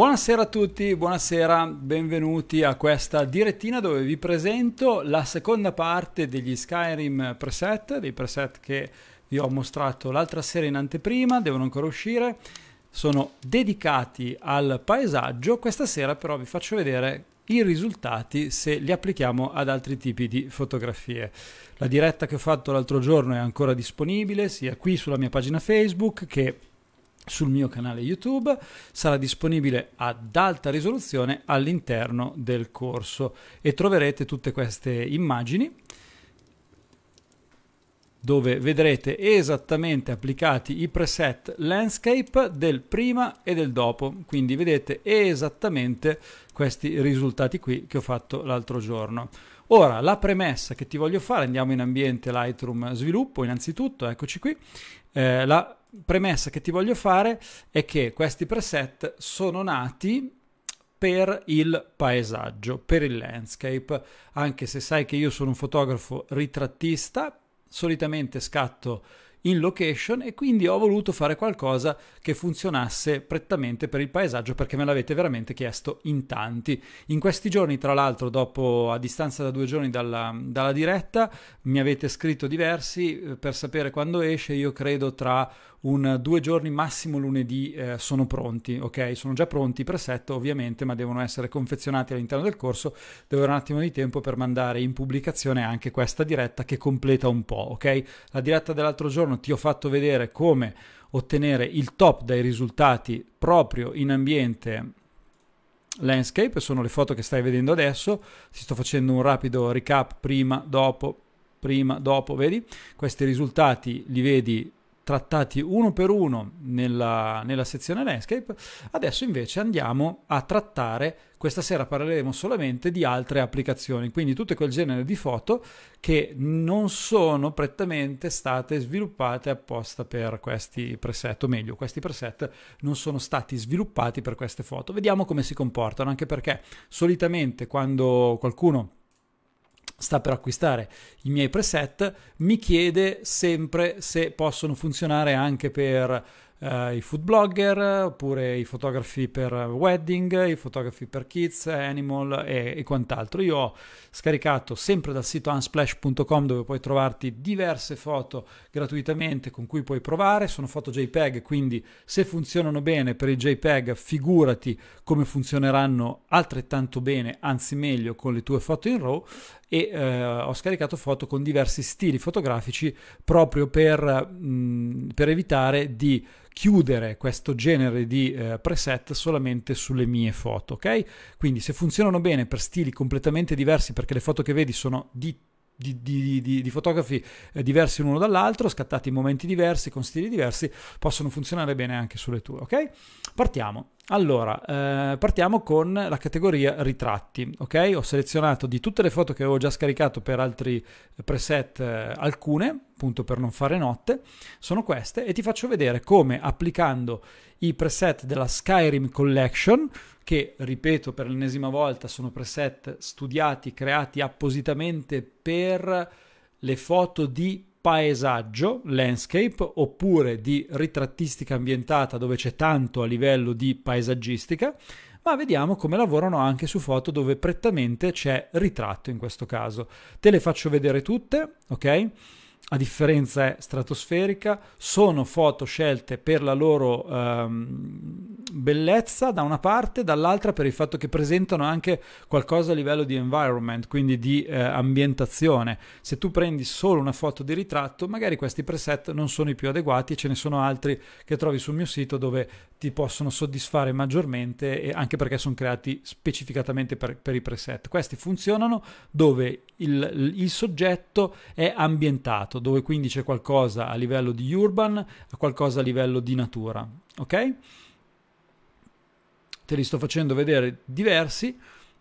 Buonasera a tutti, buonasera, benvenuti a questa direttina dove vi presento la seconda parte degli Skyrim preset, dei preset che vi ho mostrato l'altra sera in anteprima, devono ancora uscire, sono dedicati al paesaggio, questa sera però vi faccio vedere i risultati se li applichiamo ad altri tipi di fotografie. La diretta che ho fatto l'altro giorno è ancora disponibile sia qui sulla mia pagina Facebook che sul mio canale YouTube, sarà disponibile ad alta risoluzione all'interno del corso e troverete tutte queste immagini dove vedrete esattamente applicati i preset landscape del prima e del dopo, quindi vedete esattamente questi risultati qui che ho fatto l'altro giorno. Ora, la premessa che ti voglio fare, andiamo in ambiente Lightroom sviluppo, innanzitutto, eccoci qui, eh, la premessa che ti voglio fare è che questi preset sono nati per il paesaggio, per il landscape, anche se sai che io sono un fotografo ritrattista, solitamente scatto in location e quindi ho voluto fare qualcosa che funzionasse prettamente per il paesaggio perché me l'avete veramente chiesto in tanti. In questi giorni, tra l'altro, dopo a distanza da due giorni dalla, dalla diretta, mi avete scritto diversi eh, per sapere quando esce, io credo tra un due giorni massimo lunedì eh, sono pronti, ok? Sono già pronti per set ovviamente, ma devono essere confezionati all'interno del corso, devo avere un attimo di tempo per mandare in pubblicazione anche questa diretta che completa un po', ok? La diretta dell'altro giorno ti ho fatto vedere come ottenere il top dai risultati proprio in ambiente landscape, sono le foto che stai vedendo adesso, ti sto facendo un rapido recap prima, dopo, prima, dopo, vedi? Questi risultati li vedi trattati uno per uno nella, nella, sezione landscape, adesso invece andiamo a trattare, questa sera parleremo solamente di altre applicazioni, quindi tutto quel genere di foto che non sono prettamente state sviluppate apposta per questi preset, o meglio, questi preset non sono stati sviluppati per queste foto. Vediamo come si comportano, anche perché solitamente quando qualcuno sta per acquistare i miei preset, mi chiede sempre se possono funzionare anche per eh, i food blogger, oppure i fotografi per wedding, i fotografi per kids, animal e, e quant'altro. Io ho scaricato sempre dal sito unsplash.com dove puoi trovarti diverse foto gratuitamente con cui puoi provare, sono foto JPEG, quindi se funzionano bene per il JPEG figurati come funzioneranno altrettanto bene, anzi meglio con le tue foto in RAW e eh, ho scaricato foto con diversi stili fotografici proprio per, mh, per evitare di chiudere questo genere di eh, preset solamente sulle mie foto, ok? Quindi se funzionano bene per stili completamente diversi perché le foto che vedi sono di di, di, di, di, fotografi eh, diversi l'uno dall'altro, scattati in momenti diversi, con stili diversi, possono funzionare bene anche sulle tue, ok? Partiamo. Allora, eh, partiamo con la categoria ritratti, ok? Ho selezionato di tutte le foto che avevo già scaricato per altri preset eh, alcune, appunto per non fare notte, sono queste e ti faccio vedere come applicando i preset della Skyrim Collection, che ripeto per l'ennesima volta sono preset studiati, creati appositamente per le foto di paesaggio, landscape, oppure di ritrattistica ambientata dove c'è tanto a livello di paesaggistica, ma vediamo come lavorano anche su foto dove prettamente c'è ritratto in questo caso. Te le faccio vedere tutte, ok? a differenza è eh, stratosferica, sono foto scelte per la loro ehm, bellezza da una parte, dall'altra per il fatto che presentano anche qualcosa a livello di environment, quindi di eh, ambientazione. Se tu prendi solo una foto di ritratto, magari questi preset non sono i più adeguati e ce ne sono altri che trovi sul mio sito dove ti possono soddisfare maggiormente anche perché sono creati specificatamente per, per i preset. Questi funzionano dove il, il soggetto è ambientato correlato, dove quindi c'è qualcosa a livello di urban, qualcosa a livello di natura, ok? Te li sto facendo vedere diversi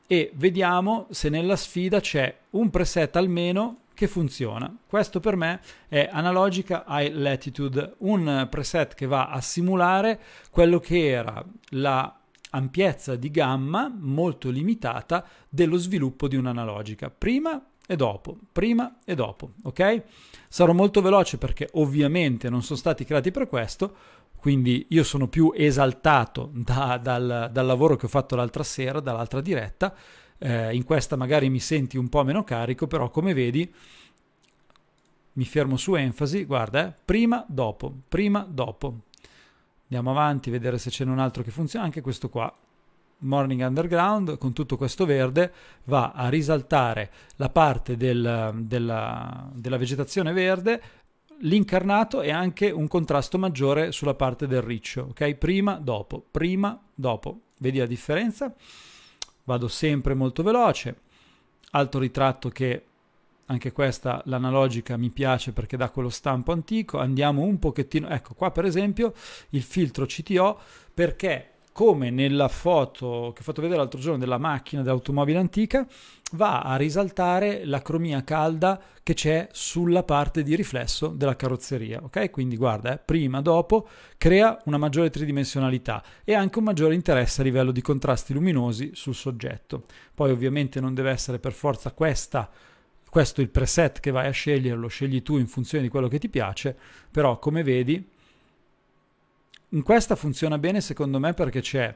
e vediamo se nella sfida c'è un preset almeno che funziona. Questo per me è analogica ai Latitude, un preset che va a simulare quello che era la ampiezza di gamma molto limitata dello sviluppo di un'analogica. Prima e dopo, prima e dopo, ok? Sarò molto veloce perché ovviamente non sono stati creati per questo, quindi io sono più esaltato da, dal, dal, lavoro che ho fatto l'altra sera, dall'altra diretta, eh, in questa magari mi senti un po' meno carico, però come vedi mi fermo su enfasi, guarda, eh, prima, dopo, prima, dopo. Andiamo avanti, vedere se ce n'è un altro che funziona, anche questo qua Morning Underground con tutto questo verde va a risaltare la parte del, della, della vegetazione verde l'incarnato e anche un contrasto maggiore sulla parte del riccio, ok? Prima, dopo, prima, dopo. Vedi la differenza? Vado sempre molto veloce. Altro ritratto che anche questa l'analogica mi piace perché dà quello stampo antico. Andiamo un pochettino, ecco qua per esempio il filtro CTO perché come nella foto che ho fatto vedere l'altro giorno della macchina dell'automobile antica, va a risaltare la cromia calda che c'è sulla parte di riflesso della carrozzeria, ok? Quindi guarda, eh, prima, dopo, crea una maggiore tridimensionalità e anche un maggiore interesse a livello di contrasti luminosi sul soggetto. Poi ovviamente non deve essere per forza questa questo è il preset che vai a scegliere, lo scegli tu in funzione di quello che ti piace, però come vedi in questa funziona bene secondo me perché c'è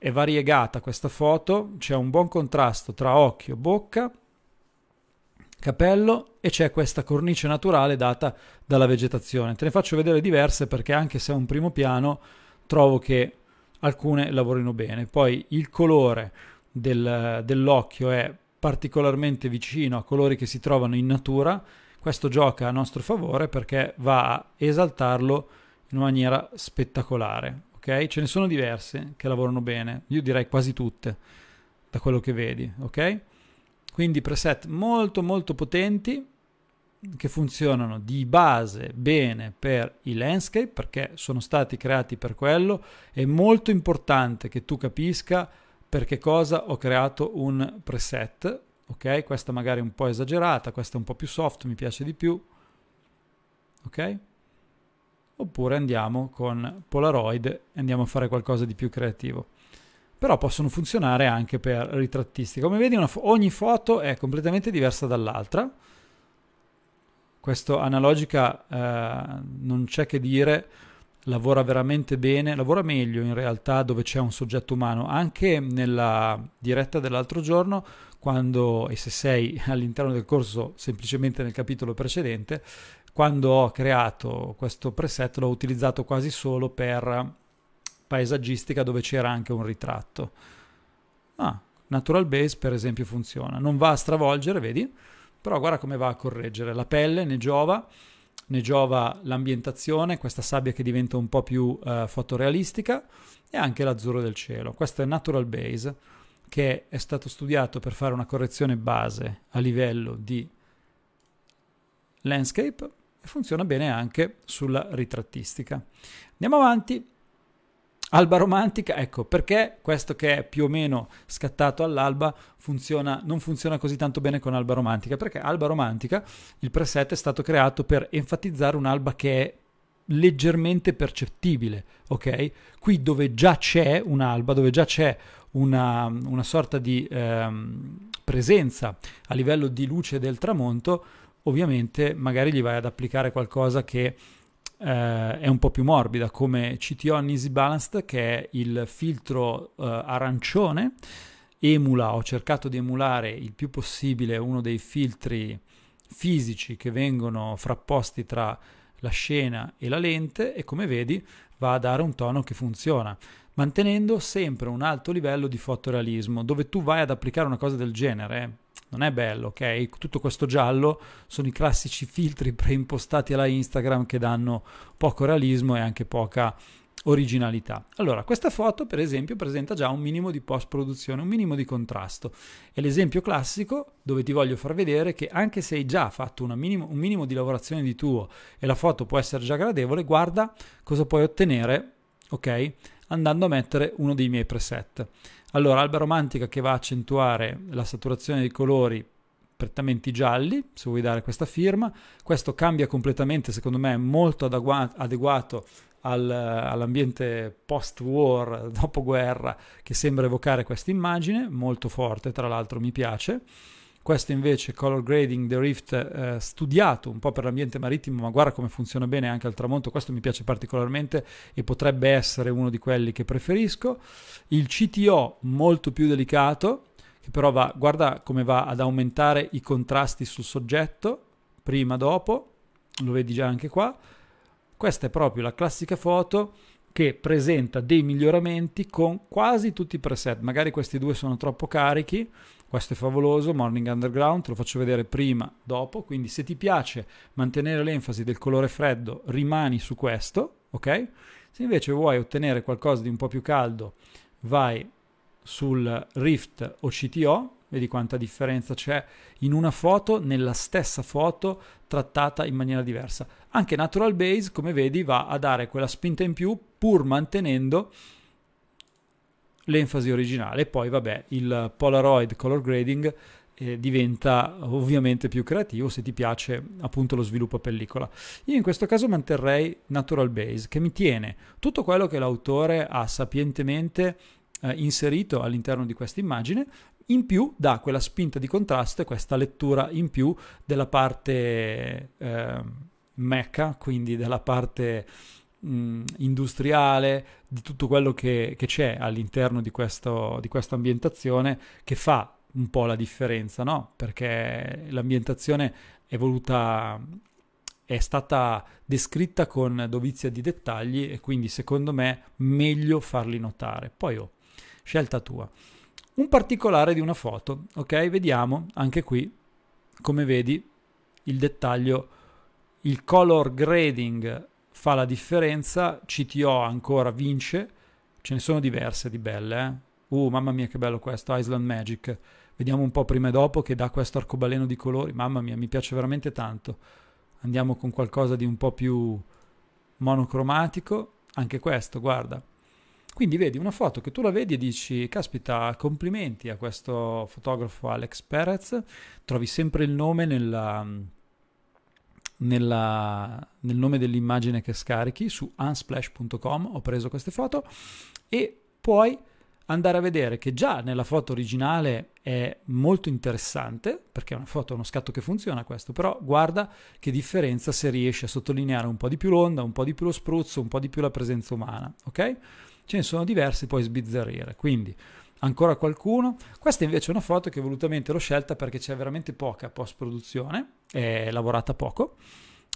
è variegata questa foto, c'è un buon contrasto tra occhio, bocca, capello e c'è questa cornice naturale data dalla vegetazione. Te ne faccio vedere diverse perché anche se è un primo piano trovo che alcune lavorino bene. Poi il colore del, dell'occhio è particolarmente vicino a colori che si trovano in natura. Questo gioca a nostro favore perché va a esaltarlo in una maniera spettacolare. Ok? Ce ne sono diverse che lavorano bene, io direi quasi tutte da quello che vedi. Ok? Quindi preset molto molto potenti che funzionano di base bene per i landscape perché sono stati creati per quello. È molto importante che tu capisca per che cosa ho creato un preset. Ok, questa magari è un po' esagerata, questa è un po' più soft, mi piace di più. Ok? oppure andiamo con Polaroid e andiamo a fare qualcosa di più creativo. Però possono funzionare anche per ritrattisti. Come vedi fo- ogni foto è completamente diversa dall'altra. Questo analogica eh, non c'è che dire, lavora veramente bene, lavora meglio in realtà dove c'è un soggetto umano. Anche nella diretta dell'altro giorno, quando, e se sei all'interno del corso semplicemente nel capitolo precedente, quando ho creato questo preset l'ho utilizzato quasi solo per paesaggistica dove c'era anche un ritratto. Ah, Natural Base per esempio funziona, non va a stravolgere, vedi? Però guarda come va a correggere, la pelle ne giova, ne giova l'ambientazione, questa sabbia che diventa un po' più eh, fotorealistica e anche l'azzurro del cielo. Questo è Natural Base che è stato studiato per fare una correzione base a livello di landscape funziona bene anche sulla ritrattistica. Andiamo avanti. Alba romantica, ecco perché questo che è più o meno scattato all'alba funziona, non funziona così tanto bene con alba romantica, perché alba romantica, il preset è stato creato per enfatizzare un'alba che è leggermente percettibile, ok? Qui dove già c'è un'alba, dove già c'è una, una sorta di ehm, presenza a livello di luce del tramonto, ovviamente magari gli vai ad applicare qualcosa che eh, è un po' più morbida come CTO on Easy Balanced che è il filtro eh, arancione emula, ho cercato di emulare il più possibile uno dei filtri fisici che vengono frapposti tra la scena e la lente e come vedi va a dare un tono che funziona mantenendo sempre un alto livello di fotorealismo dove tu vai ad applicare una cosa del genere eh non è bello, ok? Tutto questo giallo sono i classici filtri preimpostati alla Instagram che danno poco realismo e anche poca originalità. Allora, questa foto, per esempio, presenta già un minimo di post-produzione, un minimo di contrasto. È l'esempio classico dove ti voglio far vedere che anche se hai già fatto minimo, un minimo di lavorazione di tuo e la foto può essere già gradevole, guarda cosa puoi ottenere, ok? Andando a mettere uno dei miei preset. Allora, alba romantica che va a accentuare la saturazione dei colori prettamente gialli, se vuoi dare questa firma. Questo cambia completamente, secondo me, molto adeguato al, all'ambiente post-war, dopo guerra, che sembra evocare questa immagine, molto forte, tra l'altro mi piace. Questo invece color grading The Rift eh, studiato un po' per l'ambiente marittimo, ma guarda come funziona bene anche al tramonto, questo mi piace particolarmente e potrebbe essere uno di quelli che preferisco. Il CTO molto più delicato, che però va, guarda come va ad aumentare i contrasti sul soggetto, prima, dopo, lo vedi già anche qua. Questa è proprio la classica foto che presenta dei miglioramenti con quasi tutti i preset, magari questi due sono troppo carichi, questo è favoloso, Morning Underground, te lo faccio vedere prima, dopo, quindi se ti piace mantenere l'enfasi del colore freddo, rimani su questo, ok? Se invece vuoi ottenere qualcosa di un po' più caldo, vai sul Rift o CTO, vedi quanta differenza c'è in una foto, nella stessa foto trattata in maniera diversa. Anche Natural Base, come vedi, va a dare quella spinta in più pur mantenendo l'enfasi originale. Poi, vabbè, il Polaroid color grading eh, diventa ovviamente più creativo se ti piace appunto lo sviluppo a pellicola. Io in questo caso manterrei Natural Base, che mi tiene tutto quello che l'autore ha sapientemente eh, inserito all'interno di questa immagine, in più dà quella spinta di contrasto e questa lettura in più della parte eh, mecca, quindi della parte mh, industriale, di tutto quello che, che c'è all'interno di, questo, di questa ambientazione che fa un po' la differenza, no? Perché l'ambientazione è voluta è stata descritta con dovizia di dettagli e quindi secondo me meglio farli notare. Poi oh, scelta tua. Un particolare di una foto, ok? Vediamo anche qui, come vedi, il dettaglio, il color grading fa la differenza, CTO ancora vince, ce ne sono diverse di belle. Eh? Uh, mamma mia che bello questo, Island Magic. Vediamo un po' prima e dopo che dà questo arcobaleno di colori. Mamma mia, mi piace veramente tanto. Andiamo con qualcosa di un po' più monocromatico. Anche questo, guarda. Quindi vedi una foto che tu la vedi e dici, caspita, complimenti a questo fotografo Alex Perez. Trovi sempre il nome nella nella, nel nome dell'immagine che scarichi su unsplash.com ho preso queste foto e puoi andare a vedere che già nella foto originale è molto interessante perché è una foto, uno scatto che funziona questo, però guarda che differenza se riesci a sottolineare un po' di più l'onda, un po' di più lo spruzzo, un po' di più la presenza umana, ok? Ce ne sono diversi, puoi sbizzarrire, quindi ancora qualcuno. Questa invece è una foto che volutamente l'ho scelta perché c'è veramente poca post produzione, è lavorata poco,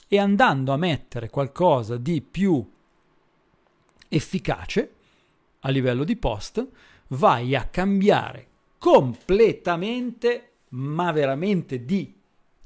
e andando a mettere qualcosa di più efficace a livello di post, vai a cambiare completamente, ma veramente di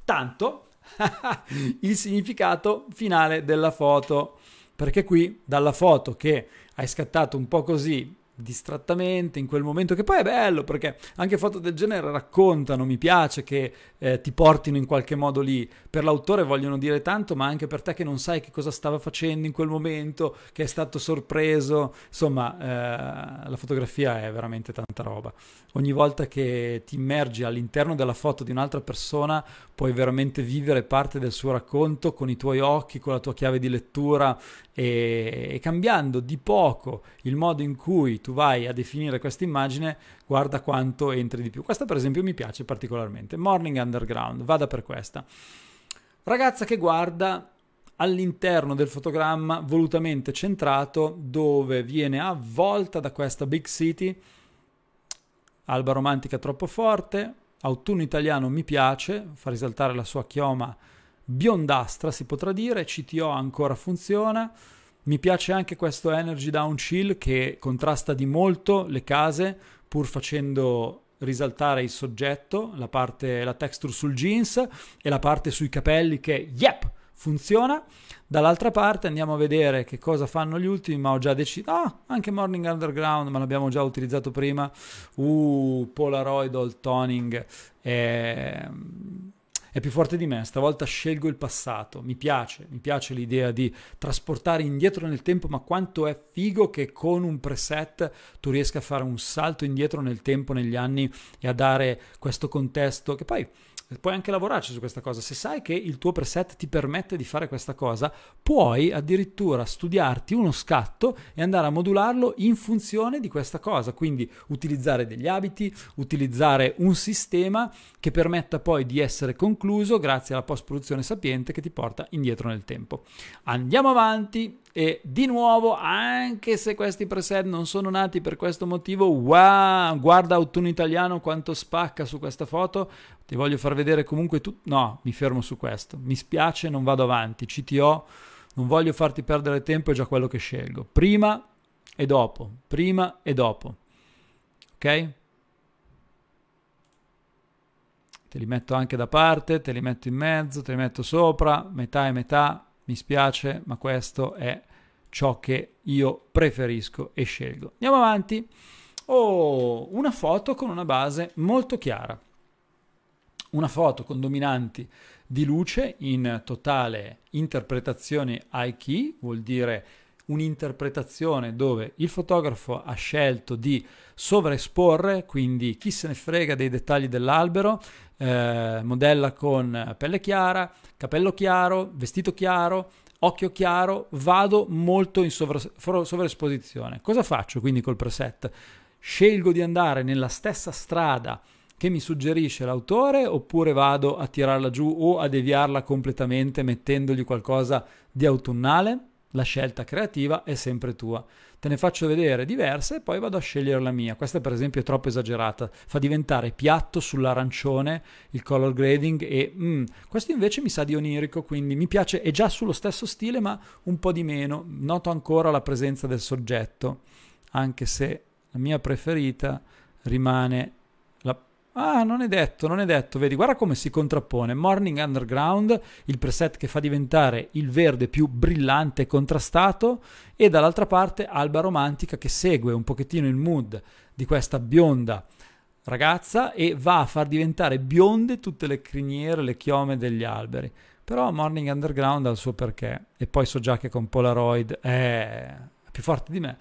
tanto, il significato finale della foto. Perché qui dalla foto che hai scattato un po' così distrattamente in quel momento che poi è bello perché anche foto del genere raccontano mi piace che eh, ti portino in qualche modo lì per l'autore vogliono dire tanto ma anche per te che non sai che cosa stava facendo in quel momento che è stato sorpreso insomma eh, la fotografia è veramente tanta roba ogni volta che ti immergi all'interno della foto di un'altra persona puoi veramente vivere parte del suo racconto con i tuoi occhi con la tua chiave di lettura e, e cambiando di poco il modo in cui tu vai a definire questa immagine, guarda quanto entri di più. Questa per esempio mi piace particolarmente. Morning Underground, vada per questa. Ragazza che guarda all'interno del fotogramma volutamente centrato dove viene avvolta da questa big city. Alba romantica troppo forte, autunno italiano mi piace, fa risaltare la sua chioma biondastra si potrà dire, CTO ancora funziona, mi piace anche questo Energy Down Chill che contrasta di molto le case, pur facendo risaltare il soggetto, la parte, la texture sul jeans e la parte sui capelli che, yep, funziona. Dall'altra parte andiamo a vedere che cosa fanno gli ultimi, ma ho già deciso, ah, anche Morning Underground, ma l'abbiamo già utilizzato prima, uh, Polaroid All Toning, eh, è più forte di me, stavolta scelgo il passato, mi piace, mi piace l'idea di trasportare indietro nel tempo, ma quanto è figo che con un preset tu riesca a fare un salto indietro nel tempo, negli anni e a dare questo contesto che poi puoi anche lavorarci su questa cosa. Se sai che il tuo preset ti permette di fare questa cosa, puoi addirittura studiarti uno scatto e andare a modularlo in funzione di questa cosa. Quindi utilizzare degli abiti, utilizzare un sistema che permetta poi di essere concluso grazie alla post-produzione sapiente che ti porta indietro nel tempo. Andiamo avanti! E di nuovo, anche se questi preset non sono nati per questo motivo, wow, guarda Autunno Italiano quanto spacca su questa foto. Ti voglio far vedere comunque tu... No, mi fermo su questo. Mi spiace, non vado avanti. CTO, non voglio farti perdere tempo, è già quello che scelgo. Prima e dopo. Prima e dopo. Ok? Te li metto anche da parte, te li metto in mezzo, te li metto sopra, metà e metà, mi spiace, ma questo è ciò che io preferisco e scelgo. Andiamo avanti. Oh, una foto con una base molto chiara. Una foto con dominanti di luce in totale interpretazione high key, vuol dire un'interpretazione dove il fotografo ha scelto di sovraesporre, quindi chi se ne frega dei dettagli dell'albero, eh, modella con pelle chiara, capello chiaro, vestito chiaro, occhio chiaro, vado molto in sovraesposizione. Cosa faccio quindi col preset? Scelgo di andare nella stessa strada che mi suggerisce l'autore oppure vado a tirarla giù o a deviarla completamente mettendogli qualcosa di autunnale? La scelta creativa è sempre tua te ne faccio vedere diverse e poi vado a scegliere la mia. Questa per esempio è troppo esagerata, fa diventare piatto sull'arancione il color grading e mm, questo invece mi sa di onirico, quindi mi piace, è già sullo stesso stile ma un po' di meno, noto ancora la presenza del soggetto, anche se la mia preferita rimane Ah, non è detto, non è detto. Vedi, guarda come si contrappone. Morning Underground, il preset che fa diventare il verde più brillante e contrastato, e dall'altra parte Alba Romantica che segue un pochettino il mood di questa bionda ragazza e va a far diventare bionde tutte le criniere, le chiome degli alberi. Però Morning Underground ha il suo perché. E poi so già che con Polaroid eh, è più forte di me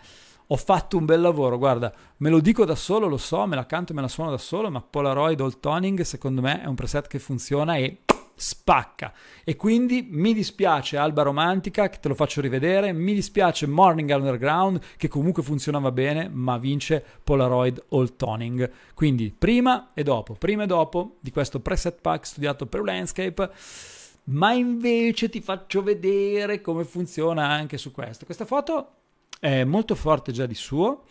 ho fatto un bel lavoro, guarda, me lo dico da solo, lo so, me la canto e me la suono da solo, ma Polaroid All Toning secondo me è un preset che funziona e spacca. E quindi mi dispiace Alba Romantica, che te lo faccio rivedere, mi dispiace Morning Underground, che comunque funzionava bene, ma vince Polaroid All Toning. Quindi prima e dopo, prima e dopo di questo preset pack studiato per Landscape, ma invece ti faccio vedere come funziona anche su questo. Questa foto è molto forte già di suo,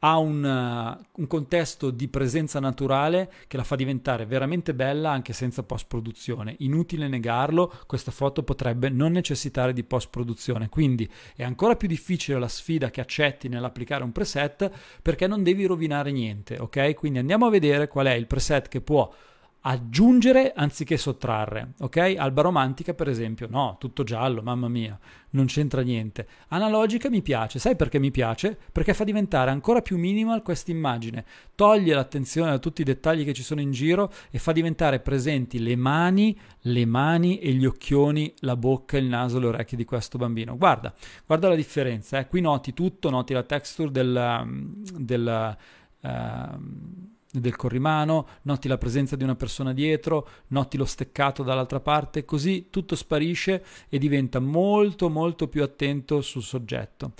ha un, uh, un, contesto di presenza naturale che la fa diventare veramente bella anche senza post-produzione. Inutile negarlo, questa foto potrebbe non necessitare di post-produzione, quindi è ancora più difficile la sfida che accetti nell'applicare un preset perché non devi rovinare niente, ok? Quindi andiamo a vedere qual è il preset che può aggiungere anziché sottrarre, ok? Alba romantica, per esempio, no, tutto giallo, mamma mia, non c'entra niente. Analogica mi piace, sai perché mi piace? Perché fa diventare ancora più minimal questa immagine, toglie l'attenzione da tutti i dettagli che ci sono in giro e fa diventare presenti le mani, le mani e gli occhioni, la bocca, il naso, le orecchie di questo bambino. Guarda, guarda la differenza, eh? qui noti tutto, noti la texture del... Mm, del uh, del corrimano, noti la presenza di una persona dietro, noti lo steccato dall'altra parte, così tutto sparisce e diventa molto molto più attento sul soggetto.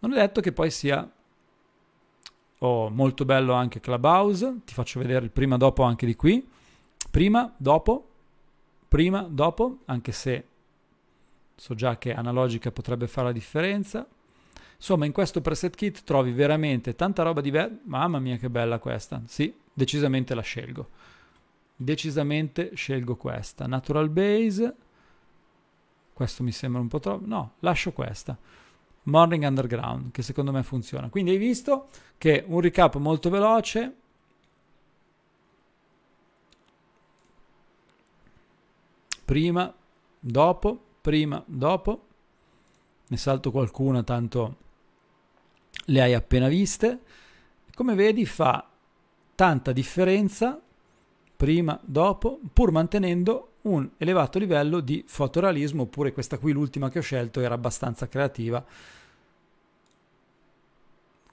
Non è detto che poi sia oh, molto bello anche Clubhouse, ti faccio vedere il prima dopo anche di qui, prima, dopo, prima, dopo, anche se so già che analogica potrebbe fare la differenza. Insomma, in questo preset kit trovi veramente tanta roba diversa. Mamma mia, che bella questa! Sì, decisamente la scelgo. Decisamente scelgo questa. Natural Base. Questo mi sembra un po' troppo. No, lascio questa. Morning Underground, che secondo me funziona. Quindi hai visto che un recap molto veloce. Prima, dopo, prima, dopo. Ne salto qualcuna, tanto le hai appena viste. Come vedi fa tanta differenza prima, dopo, pur mantenendo un elevato livello di fotorealismo, oppure questa qui, l'ultima che ho scelto, era abbastanza creativa.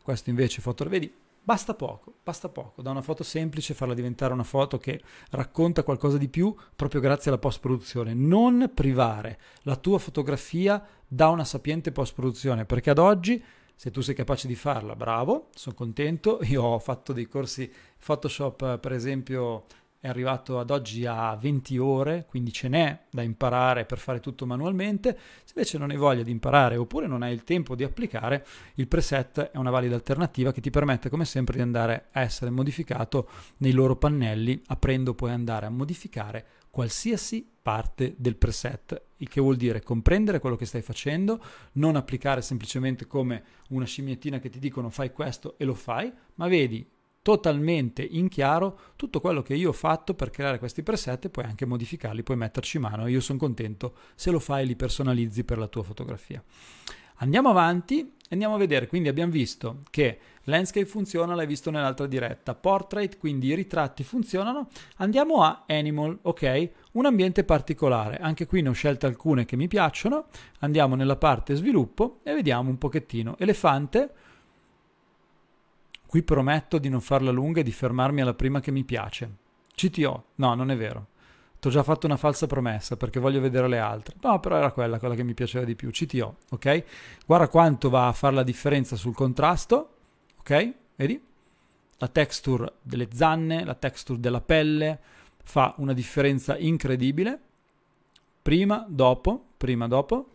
Questo invece foto, vedi, basta poco, basta poco, da una foto semplice farla diventare una foto che racconta qualcosa di più proprio grazie alla post-produzione. Non privare la tua fotografia da una sapiente post-produzione, perché ad oggi se tu sei capace di farla, bravo, sono contento. Io ho fatto dei corsi Photoshop, per esempio, è arrivato ad oggi a 20 ore, quindi ce n'è da imparare per fare tutto manualmente. Se invece non hai voglia di imparare oppure non hai il tempo di applicare, il preset è una valida alternativa che ti permette come sempre di andare a essere modificato nei loro pannelli, aprendo puoi andare a modificare qualsiasi parte del preset, il che vuol dire comprendere quello che stai facendo, non applicare semplicemente come una scimmiettina che ti dicono fai questo e lo fai, ma vedi totalmente in chiaro tutto quello che io ho fatto per creare questi preset e puoi anche modificarli, puoi metterci mano. Io sono contento se lo fai e li personalizzi per la tua fotografia. Andiamo avanti e andiamo a vedere, quindi abbiamo visto che Landscape funziona, l'hai visto nell'altra diretta. Portrait, quindi i ritratti funzionano. Andiamo a Animal, ok? Un ambiente particolare. Anche qui ne ho scelte alcune che mi piacciono. Andiamo nella parte sviluppo e vediamo un pochettino. Elefante. Qui prometto di non farla lunga e di fermarmi alla prima che mi piace. CTO. No, non è vero. T'ho già fatto una falsa promessa perché voglio vedere le altre. No, però era quella, quella che mi piaceva di più. CTO, ok? Guarda quanto va a fare la differenza sul contrasto ok? Vedi? La texture delle zanne, la texture della pelle fa una differenza incredibile. Prima, dopo, prima, dopo.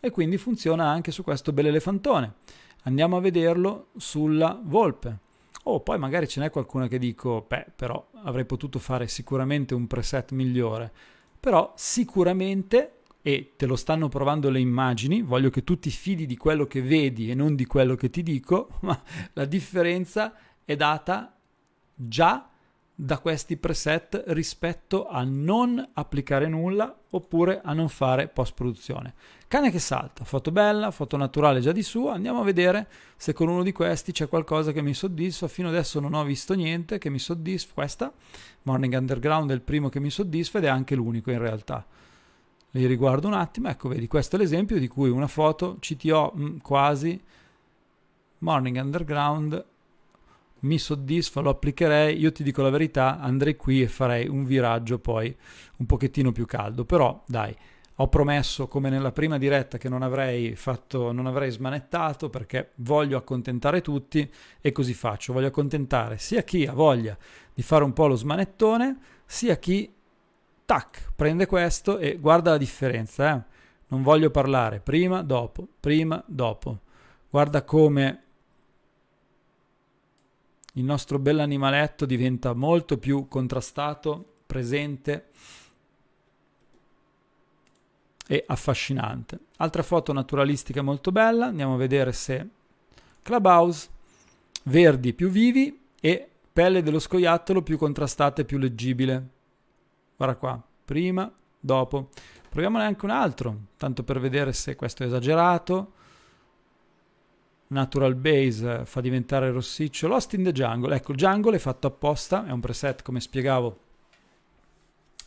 E quindi funziona anche su questo bell'elefantone. Andiamo a vederlo sulla volpe. Oh, poi magari ce n'è qualcuna che dico, beh, però avrei potuto fare sicuramente un preset migliore. Però sicuramente e te lo stanno provando le immagini, voglio che tu ti fidi di quello che vedi e non di quello che ti dico, ma la differenza è data già da questi preset rispetto a non applicare nulla oppure a non fare post produzione. Cane che salta, foto bella, foto naturale già di sua, andiamo a vedere se con uno di questi c'è qualcosa che mi soddisfa, fino adesso non ho visto niente che mi soddisfa, questa Morning Underground è il primo che mi soddisfa ed è anche l'unico in realtà li riguardo un attimo, ecco vedi questo è l'esempio di cui una foto CTO mh, mm, quasi, Morning Underground, mi soddisfa, lo applicherei, io ti dico la verità, andrei qui e farei un viraggio poi un pochettino più caldo, però dai, ho promesso come nella prima diretta che non avrei fatto, non avrei smanettato perché voglio accontentare tutti e così faccio, voglio accontentare sia chi ha voglia di fare un po' lo smanettone, sia chi tac, prende questo e guarda la differenza. Eh? Non voglio parlare prima, dopo, prima, dopo. Guarda come il nostro bell'animaletto diventa molto più contrastato, presente e affascinante. Altra foto naturalistica molto bella, andiamo a vedere se Clubhouse, verdi più vivi e pelle dello scoiattolo più contrastata e più leggibile. Guarda qua, prima, dopo. Proviamone anche un altro, tanto per vedere se questo è esagerato. Natural Base eh, fa diventare rossiccio. Lost in the Jungle. Ecco, il Jungle è fatto apposta, è un preset come spiegavo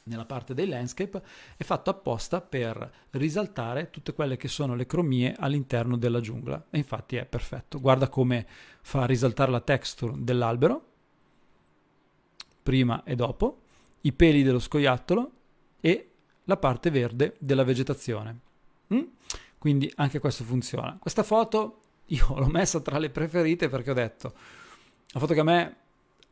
nella parte dei landscape, è fatto apposta per risaltare tutte quelle che sono le cromie all'interno della giungla. E infatti è perfetto. Guarda come fa risaltare la texture dell'albero, prima e dopo i peli dello scoiattolo e la parte verde della vegetazione. Mm? Quindi anche questo funziona. Questa foto io l'ho messa tra le preferite perché ho detto, la foto che a me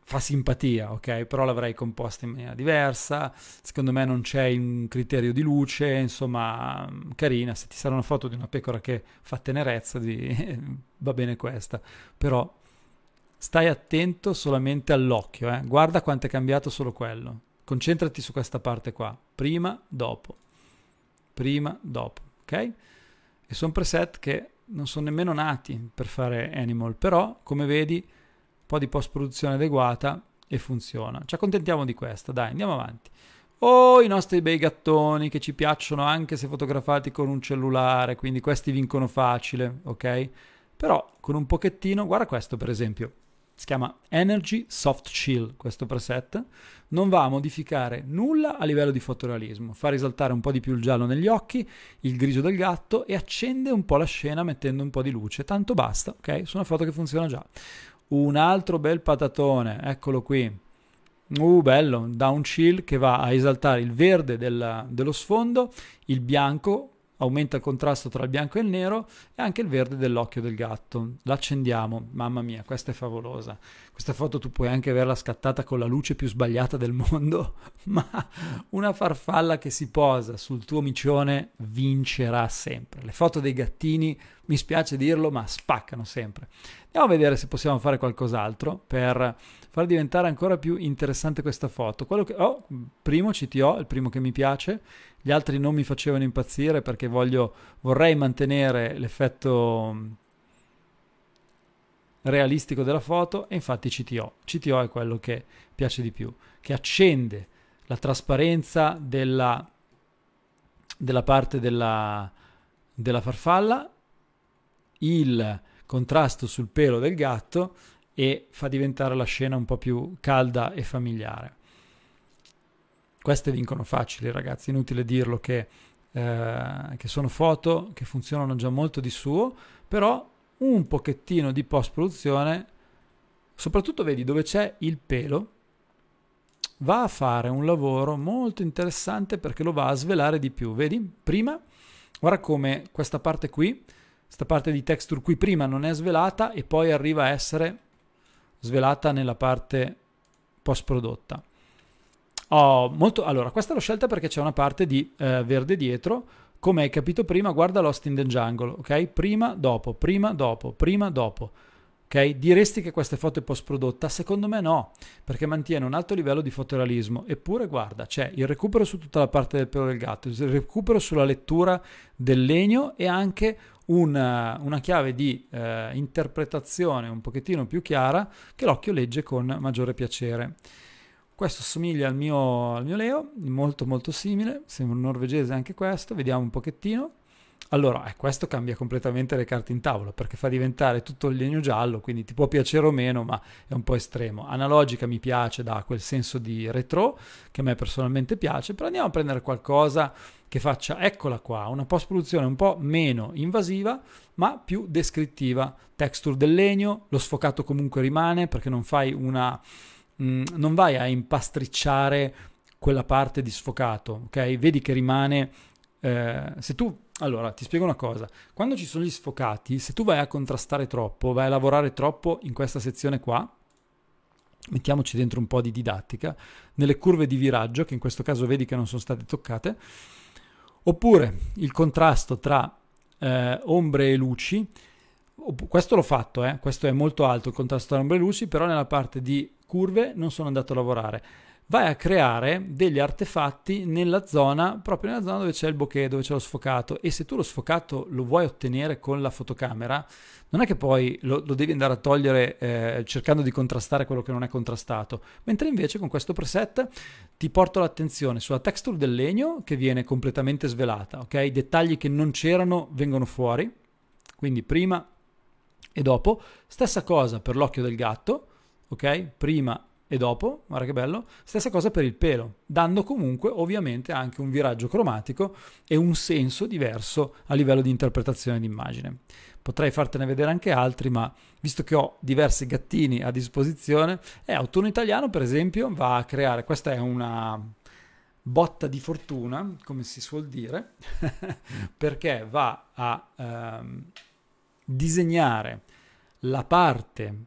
fa simpatia, ok? Però l'avrei composta in maniera diversa, secondo me non c'è un criterio di luce, insomma, mm, carina, se ti sarà una foto di una pecora che fa tenerezza, di... va bene questa, però stai attento solamente all'occhio, eh? guarda quanto è cambiato solo quello. Concentrati su questa parte qua, prima, dopo, prima, dopo, ok? E sono preset che non sono nemmeno nati per fare Animal, però come vedi un po' di post-produzione adeguata e funziona. Ci accontentiamo di questa, dai, andiamo avanti. Oh, i nostri bei gattoni che ci piacciono anche se fotografati con un cellulare, quindi questi vincono facile, ok? Però con un pochettino, guarda questo per esempio, si chiama Energy Soft Chill questo preset, non va a modificare nulla a livello di fotorealismo, fa risaltare un po' di più il giallo negli occhi, il grigio del gatto e accende un po' la scena mettendo un po' di luce, tanto basta, ok? Sono foto che funziona già. Un altro bel patatone, eccolo qui. Uh, bello, da un chill che va a esaltare il verde del, dello sfondo, il bianco aumenta il contrasto tra il bianco e il nero e anche il verde dell'occhio del gatto. L'accendiamo, mamma mia, questa è favolosa. Questa foto tu puoi anche averla scattata con la luce più sbagliata del mondo, ma una farfalla che si posa sul tuo micione vincerà sempre. Le foto dei gattini mi spiace dirlo, ma spaccano sempre. Andiamo a vedere se possiamo fare qualcos'altro per far diventare ancora più interessante questa foto. Quello che ho, oh, primo CTO, il primo che mi piace, gli altri non mi facevano impazzire perché voglio, vorrei mantenere l'effetto mm, realistico della foto e infatti CTO. CTO è quello che piace di più, che accende la trasparenza della, della parte della, della farfalla il contrasto sul pelo del gatto e fa diventare la scena un po' più calda e familiare. Queste vincono facili, ragazzi, inutile dirlo che, eh, che sono foto che funzionano già molto di suo, però un pochettino di post-produzione, soprattutto vedi dove c'è il pelo, va a fare un lavoro molto interessante perché lo va a svelare di più. Vedi? Prima, guarda come questa parte qui questa parte di texture qui prima non è svelata e poi arriva a essere svelata nella parte post prodotta. Oh, molto, allora, questa l'ho scelta perché c'è una parte di eh, verde dietro. Come hai capito prima, guarda Lost in the Jungle, ok? Prima, dopo, prima, dopo, prima, dopo. Ok? Diresti che questa foto è post prodotta? Secondo me no, perché mantiene un alto livello di fotorealismo. Eppure, guarda, c'è il recupero su tutta la parte del pelo del gatto, il recupero sulla lettura del legno e anche una, eh, una chiave di eh, interpretazione un pochettino più chiara che l'occhio legge con maggiore piacere. Questo assomiglia al mio, al mio Leo, molto molto simile, sembra un norvegese anche questo, vediamo un pochettino. Allora, eh, questo cambia completamente le carte in tavola perché fa diventare tutto il legno giallo, quindi ti può piacere o meno, ma è un po' estremo. Analogica mi piace, dà quel senso di retro che a me personalmente piace, però andiamo a prendere qualcosa che faccia, eccola qua, una post-produzione un po' meno invasiva, ma più descrittiva. Texture del legno, lo sfocato comunque rimane perché non fai una... Mh, mm, non vai a impastricciare quella parte di sfocato, ok? Vedi che rimane... Eh, se tu allora, ti spiego una cosa. Quando ci sono gli sfocati, se tu vai a contrastare troppo, vai a lavorare troppo in questa sezione qua, mettiamoci dentro un po' di didattica, nelle curve di viraggio, che in questo caso vedi che non sono state toccate, oppure il contrasto tra eh, ombre e luci, questo l'ho fatto, eh? questo è molto alto il contrasto tra ombre e luci, però nella parte di curve non sono andato a lavorare vai a creare degli artefatti nella zona, proprio nella zona dove c'è il bokeh, dove c'è lo sfocato. E se tu lo sfocato lo vuoi ottenere con la fotocamera, non è che poi lo, lo devi andare a togliere eh, cercando di contrastare quello che non è contrastato. Mentre invece con questo preset ti porto l'attenzione sulla texture del legno che viene completamente svelata, ok? I dettagli che non c'erano vengono fuori. Quindi prima e dopo, stessa cosa per l'occhio del gatto, ok? Prima e dopo, guarda che bello, stessa cosa per il pelo, dando comunque ovviamente anche un viraggio cromatico e un senso diverso a livello di interpretazione d'immagine. Potrei fartene vedere anche altri, ma visto che ho diversi gattini a disposizione, eh, Autunno Italiano per esempio va a creare, questa è una botta di fortuna, come si suol dire, perché va a ehm, disegnare la parte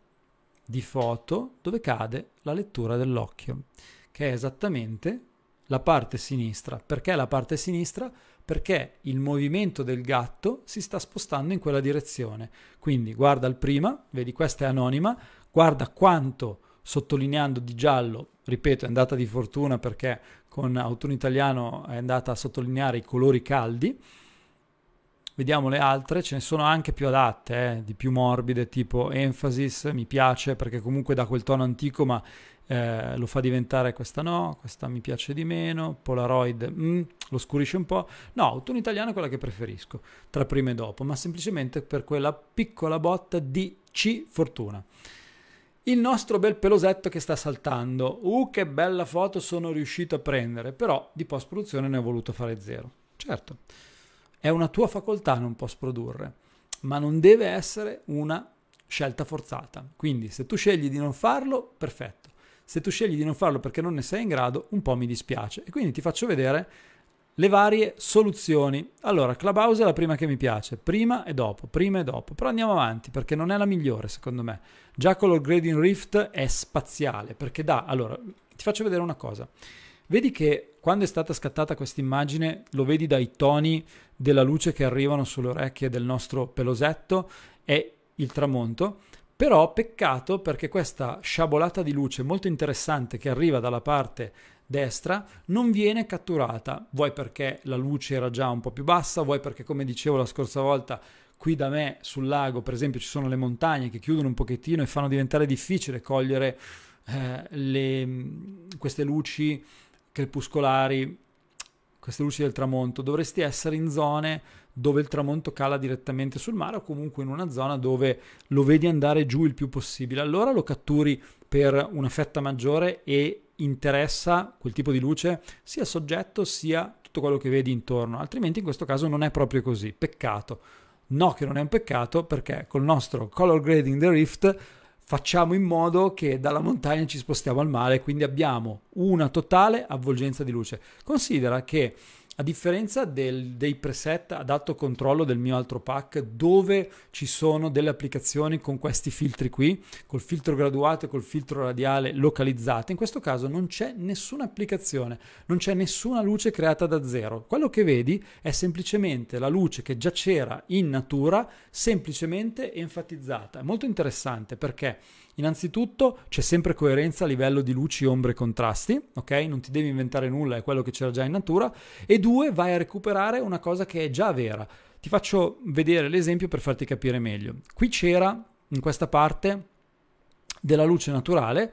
di foto dove cade la lettura dell'occhio, che è esattamente la parte sinistra. Perché la parte sinistra? Perché il movimento del gatto si sta spostando in quella direzione. Quindi guarda il prima, vedi questa è anonima, guarda quanto sottolineando di giallo, ripeto è andata di fortuna perché con autunno italiano è andata a sottolineare i colori caldi, Vediamo le altre, ce ne sono anche più adatte, eh, di più morbide, tipo Emphasis, mi piace perché comunque dà quel tono antico, ma eh, lo fa diventare questa no, questa mi piace di meno, Polaroid mm, lo scurisce un po'. No, Autunno Italiano è quella che preferisco, tra prima e dopo, ma semplicemente per quella piccola botta di C fortuna il nostro bel pelosetto che sta saltando. Uh, che bella foto sono riuscito a prendere, però di post-produzione ne ho voluto fare zero. Certo. È una tua facoltà non posso produrre, ma non deve essere una scelta forzata. Quindi se tu scegli di non farlo, perfetto. Se tu scegli di non farlo perché non ne sei in grado, un po' mi dispiace. E quindi ti faccio vedere le varie soluzioni. Allora, Clubhouse è la prima che mi piace, prima e dopo, prima e dopo, però andiamo avanti perché non è la migliore secondo me. Già con lo Grading Rift è spaziale perché dà, allora, ti faccio vedere una cosa. Vedi che quando è stata scattata questa immagine lo vedi dai toni della luce che arrivano sulle orecchie del nostro pelosetto e il tramonto, però peccato perché questa sciabolata di luce molto interessante che arriva dalla parte destra non viene catturata, vuoi perché la luce era già un po' più bassa, vuoi perché come dicevo la scorsa volta qui da me sul lago per esempio ci sono le montagne che chiudono un pochettino e fanno diventare difficile cogliere eh, le, queste luci crepuscolari, queste luci del tramonto, dovresti essere in zone dove il tramonto cala direttamente sul mare o comunque in una zona dove lo vedi andare giù il più possibile. Allora lo catturi per una fetta maggiore e interessa quel tipo di luce sia il soggetto sia tutto quello che vedi intorno, altrimenti in questo caso non è proprio così. Peccato. No che non è un peccato perché col nostro color grading the rift facciamo in modo che dalla montagna ci spostiamo al mare, quindi abbiamo una totale avvolgenza di luce. Considera che a differenza del, dei preset ad alto controllo del mio altro pack, dove ci sono delle applicazioni con questi filtri qui, col filtro graduato e col filtro radiale localizzate, in questo caso non c'è nessuna applicazione, non c'è nessuna luce creata da zero. Quello che vedi è semplicemente la luce che già c'era in natura, semplicemente enfatizzata. È molto interessante perché Innanzitutto c'è sempre coerenza a livello di luci, ombre e contrasti, ok? Non ti devi inventare nulla, è quello che c'era già in natura. E due, vai a recuperare una cosa che è già vera. Ti faccio vedere l'esempio per farti capire meglio. Qui c'era, in questa parte, della luce naturale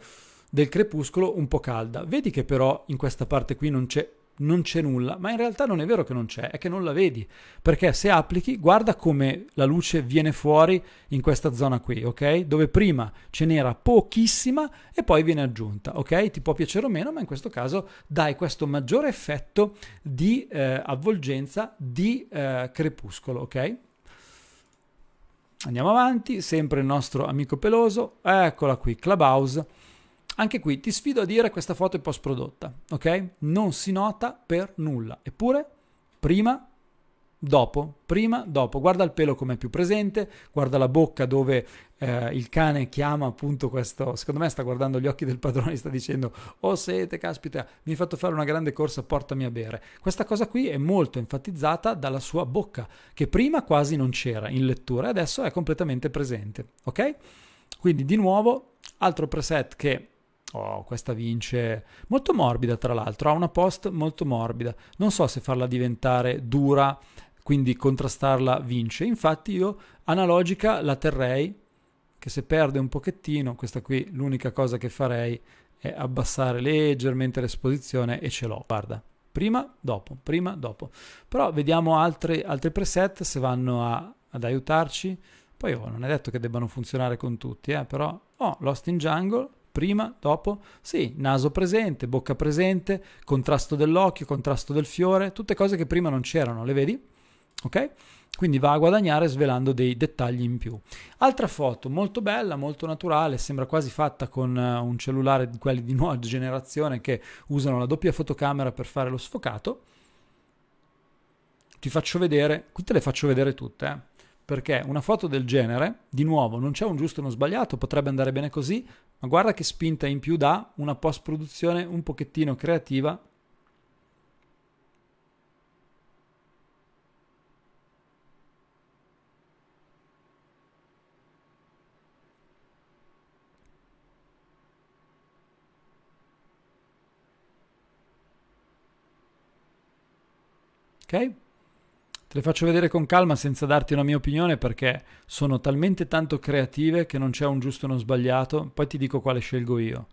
del crepuscolo un po' calda. Vedi che però in questa parte qui non c'è non c'è nulla, ma in realtà non è vero che non c'è, è che non la vedi, perché se applichi guarda come la luce viene fuori in questa zona qui, ok? Dove prima ce n'era pochissima e poi viene aggiunta, ok? Ti può piacere o meno, ma in questo caso dai questo maggiore effetto di eh, avvolgenza di eh, crepuscolo, ok? Andiamo avanti, sempre il nostro amico peloso, eccola qui, Clubhouse anche qui ti sfido a dire questa foto è post prodotta, ok? Non si nota per nulla. Eppure, prima dopo, prima, dopo. Guarda il pelo come è più presente, guarda la bocca dove eh, il cane chiama appunto questo, secondo me sta guardando gli occhi del padrone e sta dicendo oh sete, caspita, mi hai fatto fare una grande corsa, portami a bere. Questa cosa qui è molto enfatizzata dalla sua bocca, che prima quasi non c'era in lettura, e adesso è completamente presente, ok? Quindi di nuovo, altro preset che Oh, questa vince. Molto morbida, tra l'altro. Ha una post molto morbida. Non so se farla diventare dura, quindi contrastarla vince. Infatti io analogica la terrei, che se perde un pochettino, questa qui l'unica cosa che farei è abbassare leggermente l'esposizione e ce l'ho. Guarda, prima, dopo, prima, dopo. Però vediamo altri, altri preset se vanno a, ad aiutarci. Poi oh, non è detto che debbano funzionare con tutti, eh, però... Oh, Lost in Jungle prima, dopo? Sì, naso presente, bocca presente, contrasto dell'occhio, contrasto del fiore, tutte cose che prima non c'erano, le vedi? Ok? Quindi va a guadagnare svelando dei dettagli in più. Altra foto molto bella, molto naturale, sembra quasi fatta con eh, un cellulare di quelli di nuova generazione che usano la doppia fotocamera per fare lo sfocato. Ti faccio vedere, te le faccio vedere tutte, eh perché una foto del genere, di nuovo, non c'è un giusto e uno sbagliato, potrebbe andare bene così, ma guarda che spinta in più dà una post-produzione un pochettino creativa. Ok? Le faccio vedere con calma senza darti una mia opinione perché sono talmente tanto creative che non c'è un giusto e uno sbagliato, poi ti dico quale scelgo io,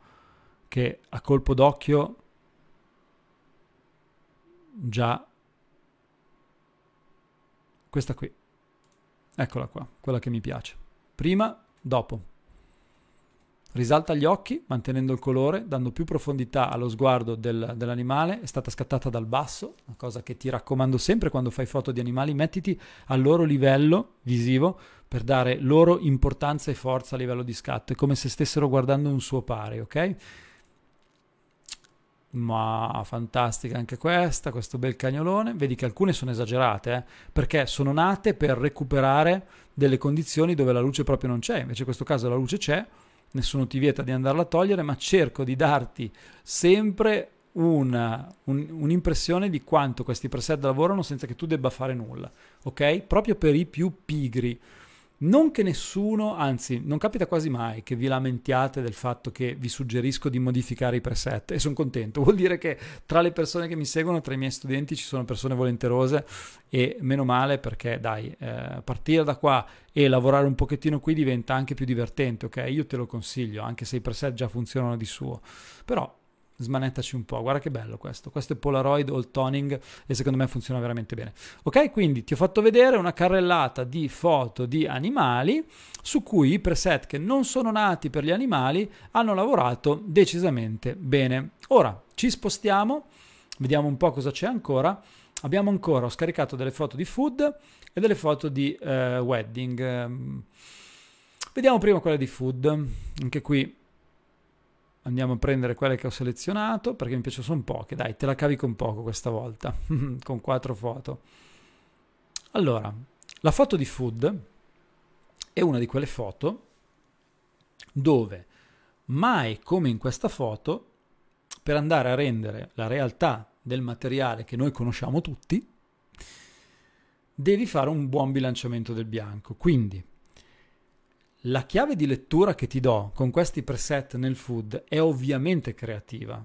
che a colpo d'occhio già questa qui. Eccola qua, quella che mi piace. Prima, dopo. Risalta gli occhi mantenendo il colore, dando più profondità allo sguardo del, dell'animale, è stata scattata dal basso, una cosa che ti raccomando sempre quando fai foto di animali, mettiti al loro livello visivo per dare loro importanza e forza a livello di scatto, è come se stessero guardando un suo pari, ok? ma fantastica anche questa, questo bel cagnolone. Vedi che alcune sono esagerate, eh? perché sono nate per recuperare delle condizioni dove la luce proprio non c'è, invece in questo caso la luce c'è nessuno ti vieta di andarla a togliere, ma cerco di darti sempre una, un, un'impressione di quanto questi preset lavorano senza che tu debba fare nulla, ok? Proprio per i più pigri. Non che nessuno, anzi, non capita quasi mai che vi lamentiate del fatto che vi suggerisco di modificare i preset e sono contento. Vuol dire che tra le persone che mi seguono, tra i miei studenti, ci sono persone volenterose e meno male perché dai, eh, partire da qua e lavorare un pochettino qui diventa anche più divertente, ok? Io te lo consiglio, anche se i preset già funzionano di suo. Però smanettaci un po', guarda che bello questo, questo è Polaroid All Toning e secondo me funziona veramente bene. Ok, quindi ti ho fatto vedere una carrellata di foto di animali su cui i preset che non sono nati per gli animali hanno lavorato decisamente bene. Ora ci spostiamo, vediamo un po' cosa c'è ancora. Abbiamo ancora, ho scaricato delle foto di food e delle foto di uh, wedding. Ehm, vediamo prima quella di food, anche qui andiamo a prendere quelle che ho selezionato perché mi piacciono, poche, dai, te la cavi con poco questa volta, con quattro foto. Allora, la foto di food è una di quelle foto dove mai come in questa foto, per andare a rendere la realtà del materiale che noi conosciamo tutti, devi fare un buon bilanciamento del bianco. Quindi la chiave di lettura che ti do con questi preset nel food è ovviamente creativa,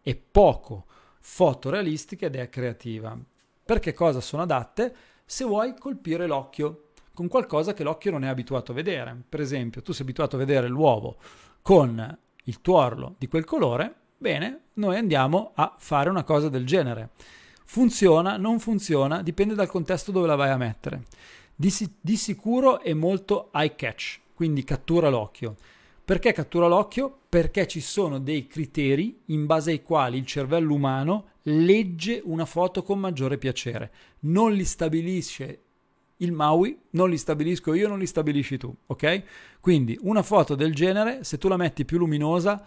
è poco fotorealistica ed è creativa. Perché cosa sono adatte? Se vuoi colpire l'occhio con qualcosa che l'occhio non è abituato a vedere. Per esempio, tu sei abituato a vedere l'uovo con il tuorlo di quel colore, bene, noi andiamo a fare una cosa del genere. Funziona, non funziona, dipende dal contesto dove la vai a mettere. Di, di sicuro è molto eye catch, quindi cattura l'occhio. Perché cattura l'occhio? Perché ci sono dei criteri in base ai quali il cervello umano legge una foto con maggiore piacere. Non li stabilisce il Maui, non li stabilisco io, non li stabilisci tu, ok? Quindi una foto del genere, se tu la metti più luminosa,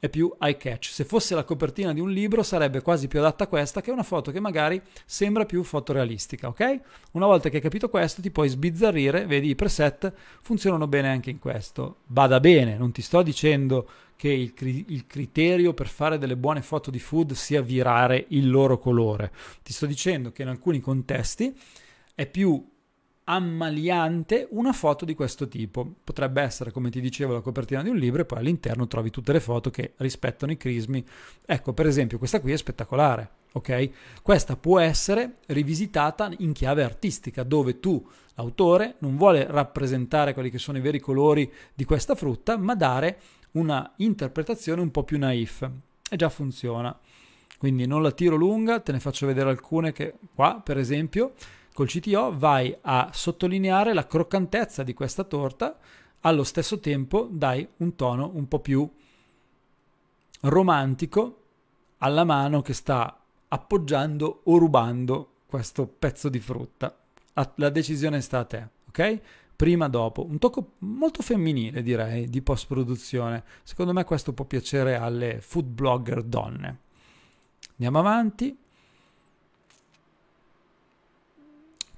è più eye catch. Se fosse la copertina di un libro sarebbe quasi più adatta a questa che una foto che magari sembra più fotorealistica, ok? Una volta che hai capito questo ti puoi sbizzarrire, vedi i preset funzionano bene anche in questo. Bada bene, non ti sto dicendo che il, cri- il criterio per fare delle buone foto di food sia virare il loro colore. Ti sto dicendo che in alcuni contesti è più ammaliante una foto di questo tipo. Potrebbe essere, come ti dicevo, la copertina di un libro e poi all'interno trovi tutte le foto che rispettano i crismi. Ecco, per esempio, questa qui è spettacolare, ok? Questa può essere rivisitata in chiave artistica, dove tu, l'autore, non vuole rappresentare quelli che sono i veri colori di questa frutta, ma dare una interpretazione un po' più naif. E già funziona. Quindi non la tiro lunga, te ne faccio vedere alcune che qua, per esempio, col CTO vai a sottolineare la croccantezza di questa torta, allo stesso tempo dai un tono un po' più romantico alla mano che sta appoggiando o rubando questo pezzo di frutta. La decisione sta a te, ok? Prima, dopo. Un tocco molto femminile, direi, di post-produzione. Secondo me questo può piacere alle food blogger donne. Andiamo avanti.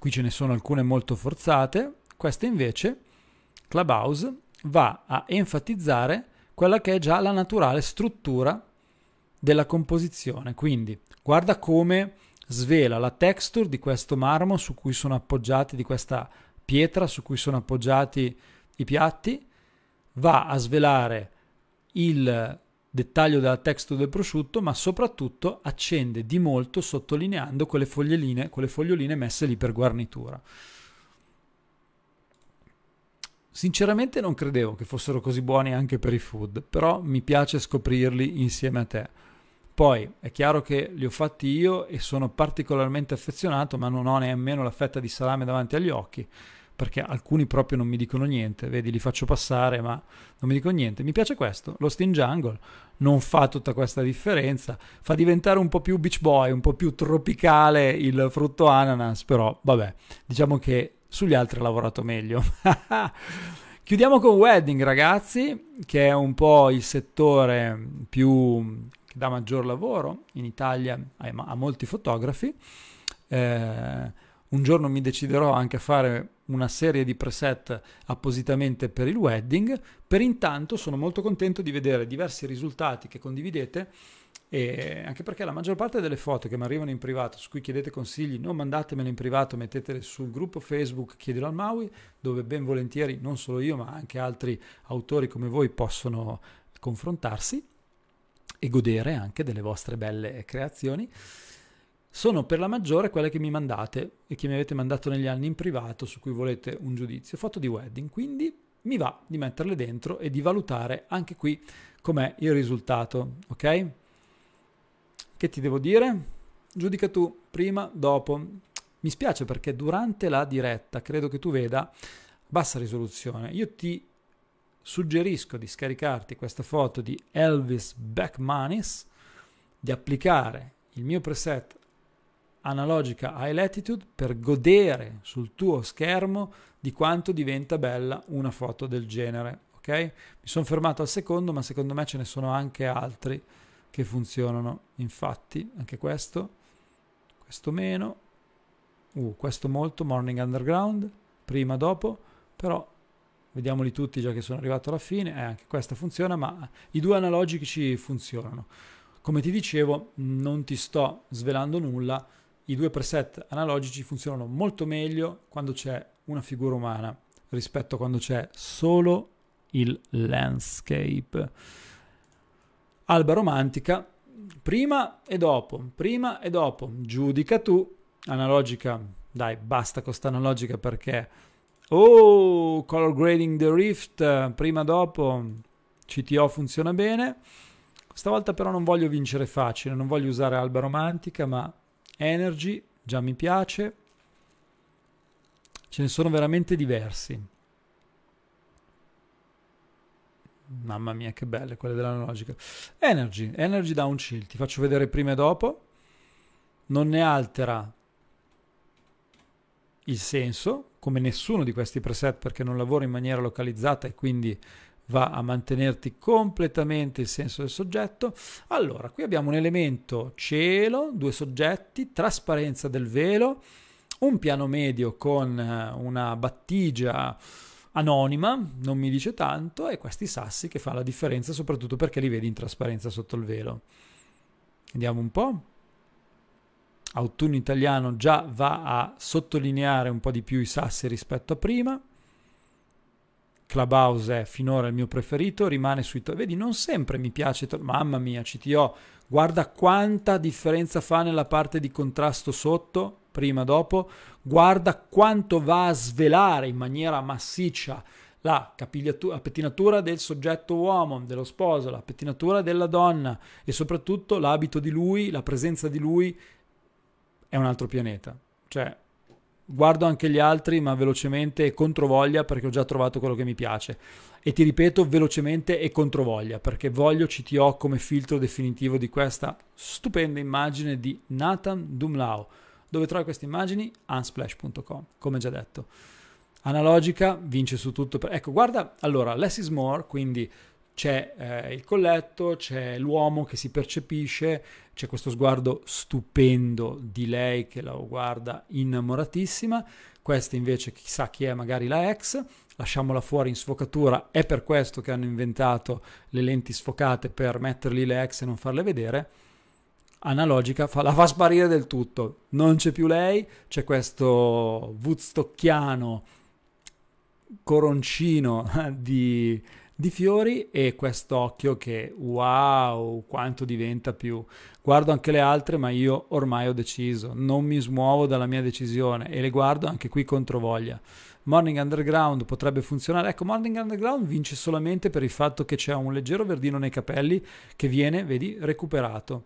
qui ce ne sono alcune molto forzate, questa invece, Clubhouse, va a enfatizzare quella che è già la naturale struttura della composizione. Quindi guarda come svela la texture di questo marmo su cui sono appoggiati, di questa pietra su cui sono appoggiati i piatti, va a svelare il dettaglio della texture del prosciutto, ma soprattutto accende di molto sottolineando quelle foglioline, quelle foglioline messe lì per guarnitura. Sinceramente non credevo che fossero così buoni anche per i food, però mi piace scoprirli insieme a te. Poi è chiaro che li ho fatti io e sono particolarmente affezionato, ma non ho nemmeno la fetta di salame davanti agli occhi perché alcuni proprio non mi dicono niente, vedi li faccio passare ma non mi dicono niente, mi piace questo, lo Steam Jungle non fa tutta questa differenza, fa diventare un po' più beach boy, un po' più tropicale il frutto ananas, però vabbè, diciamo che sugli altri ha lavorato meglio. Chiudiamo con Wedding ragazzi, che è un po' il settore più che dà maggior lavoro in Italia a, molti fotografi. Eh, un giorno mi deciderò anche a fare una serie di preset appositamente per il wedding. Per intanto sono molto contento di vedere diversi risultati che condividete e anche perché la maggior parte delle foto che mi arrivano in privato, su cui chiedete consigli, non mandatemele in privato, mettetele sul gruppo Facebook Chiedilo al Maui, dove ben volentieri non solo io ma anche altri autori come voi possono confrontarsi e godere anche delle vostre belle creazioni sono per la maggiore quelle che mi mandate e che mi avete mandato negli anni in privato su cui volete un giudizio, foto di wedding, quindi mi va di metterle dentro e di valutare anche qui com'è il risultato, ok? Che ti devo dire? Giudica tu, prima, dopo. Mi spiace perché durante la diretta credo che tu veda bassa risoluzione. Io ti suggerisco di scaricarti questa foto di Elvis Backmanis, di applicare il mio preset analogica high latitude per godere sul tuo schermo di quanto diventa bella una foto del genere. Ok? Mi sono fermato al secondo, ma secondo me ce ne sono anche altri che funzionano. Infatti, anche questo, questo meno, uh, questo molto, Morning Underground, prima, dopo, però vediamoli tutti già che sono arrivato alla fine, eh, anche questa funziona, ma i due analogici funzionano. Come ti dicevo, non ti sto svelando nulla, i due preset analogici funzionano molto meglio quando c'è una figura umana rispetto a quando c'è solo il landscape. Alba romantica, prima e dopo, prima e dopo, giudica tu, analogica, dai, basta con questa analogica perché, oh, color grading the rift, prima dopo, CTO funziona bene, stavolta però non voglio vincere facile, non voglio usare alba romantica, ma Energy, già mi piace. Ce ne sono veramente diversi. Mamma mia, che belle quelle dell'analogica. Energy, Energy chill. ti faccio vedere prima e dopo. Non ne altera il senso, come nessuno di questi preset perché non lavoro in maniera localizzata e quindi va a mantenerti completamente il senso del soggetto. Allora, qui abbiamo un elemento cielo, due soggetti, trasparenza del velo, un piano medio con eh, una battigia anonima, non mi dice tanto, e questi sassi che fanno la differenza soprattutto perché li vedi in trasparenza sotto il velo. Vediamo un po'. Autunno italiano già va a sottolineare un po' di più i sassi rispetto a prima. Clubhouse è finora il mio preferito, rimane sui... tuoi. Vedi, non sempre mi piace... Mamma mia, CTO, guarda quanta differenza fa nella parte di contrasto sotto, prima, dopo, guarda quanto va a svelare in maniera massiccia la, la pettinatura del soggetto uomo, dello sposo, la pettinatura della donna e soprattutto l'abito di lui, la presenza di lui è un altro pianeta. Cioè, guardo anche gli altri, ma velocemente e controvoglia perché ho già trovato quello che mi piace. E ti ripeto, velocemente e controvoglia perché voglio CTO come filtro definitivo di questa stupenda immagine di Nathan Dumlao. Dove trovi queste immagini? Unsplash.com, come già detto. Analogica vince su tutto. Per... Ecco, guarda, allora, less is more, quindi c'è eh, il colletto, c'è l'uomo che si percepisce, c'è questo sguardo stupendo di lei che la guarda innamoratissima, questa invece chissà chi è, magari la ex, lasciamola fuori in sfocatura, è per questo che hanno inventato le lenti sfocate per metterli le ex e non farle vedere. Analogica fa, la fa sparire del tutto, non c'è più lei, c'è questo woodstocchiano coroncino di di fiori e quest'occhio che wow quanto diventa più guardo anche le altre ma io ormai ho deciso non mi smuovo dalla mia decisione e le guardo anche qui contro voglia Morning Underground potrebbe funzionare ecco Morning Underground vince solamente per il fatto che c'è un leggero verdino nei capelli che viene vedi recuperato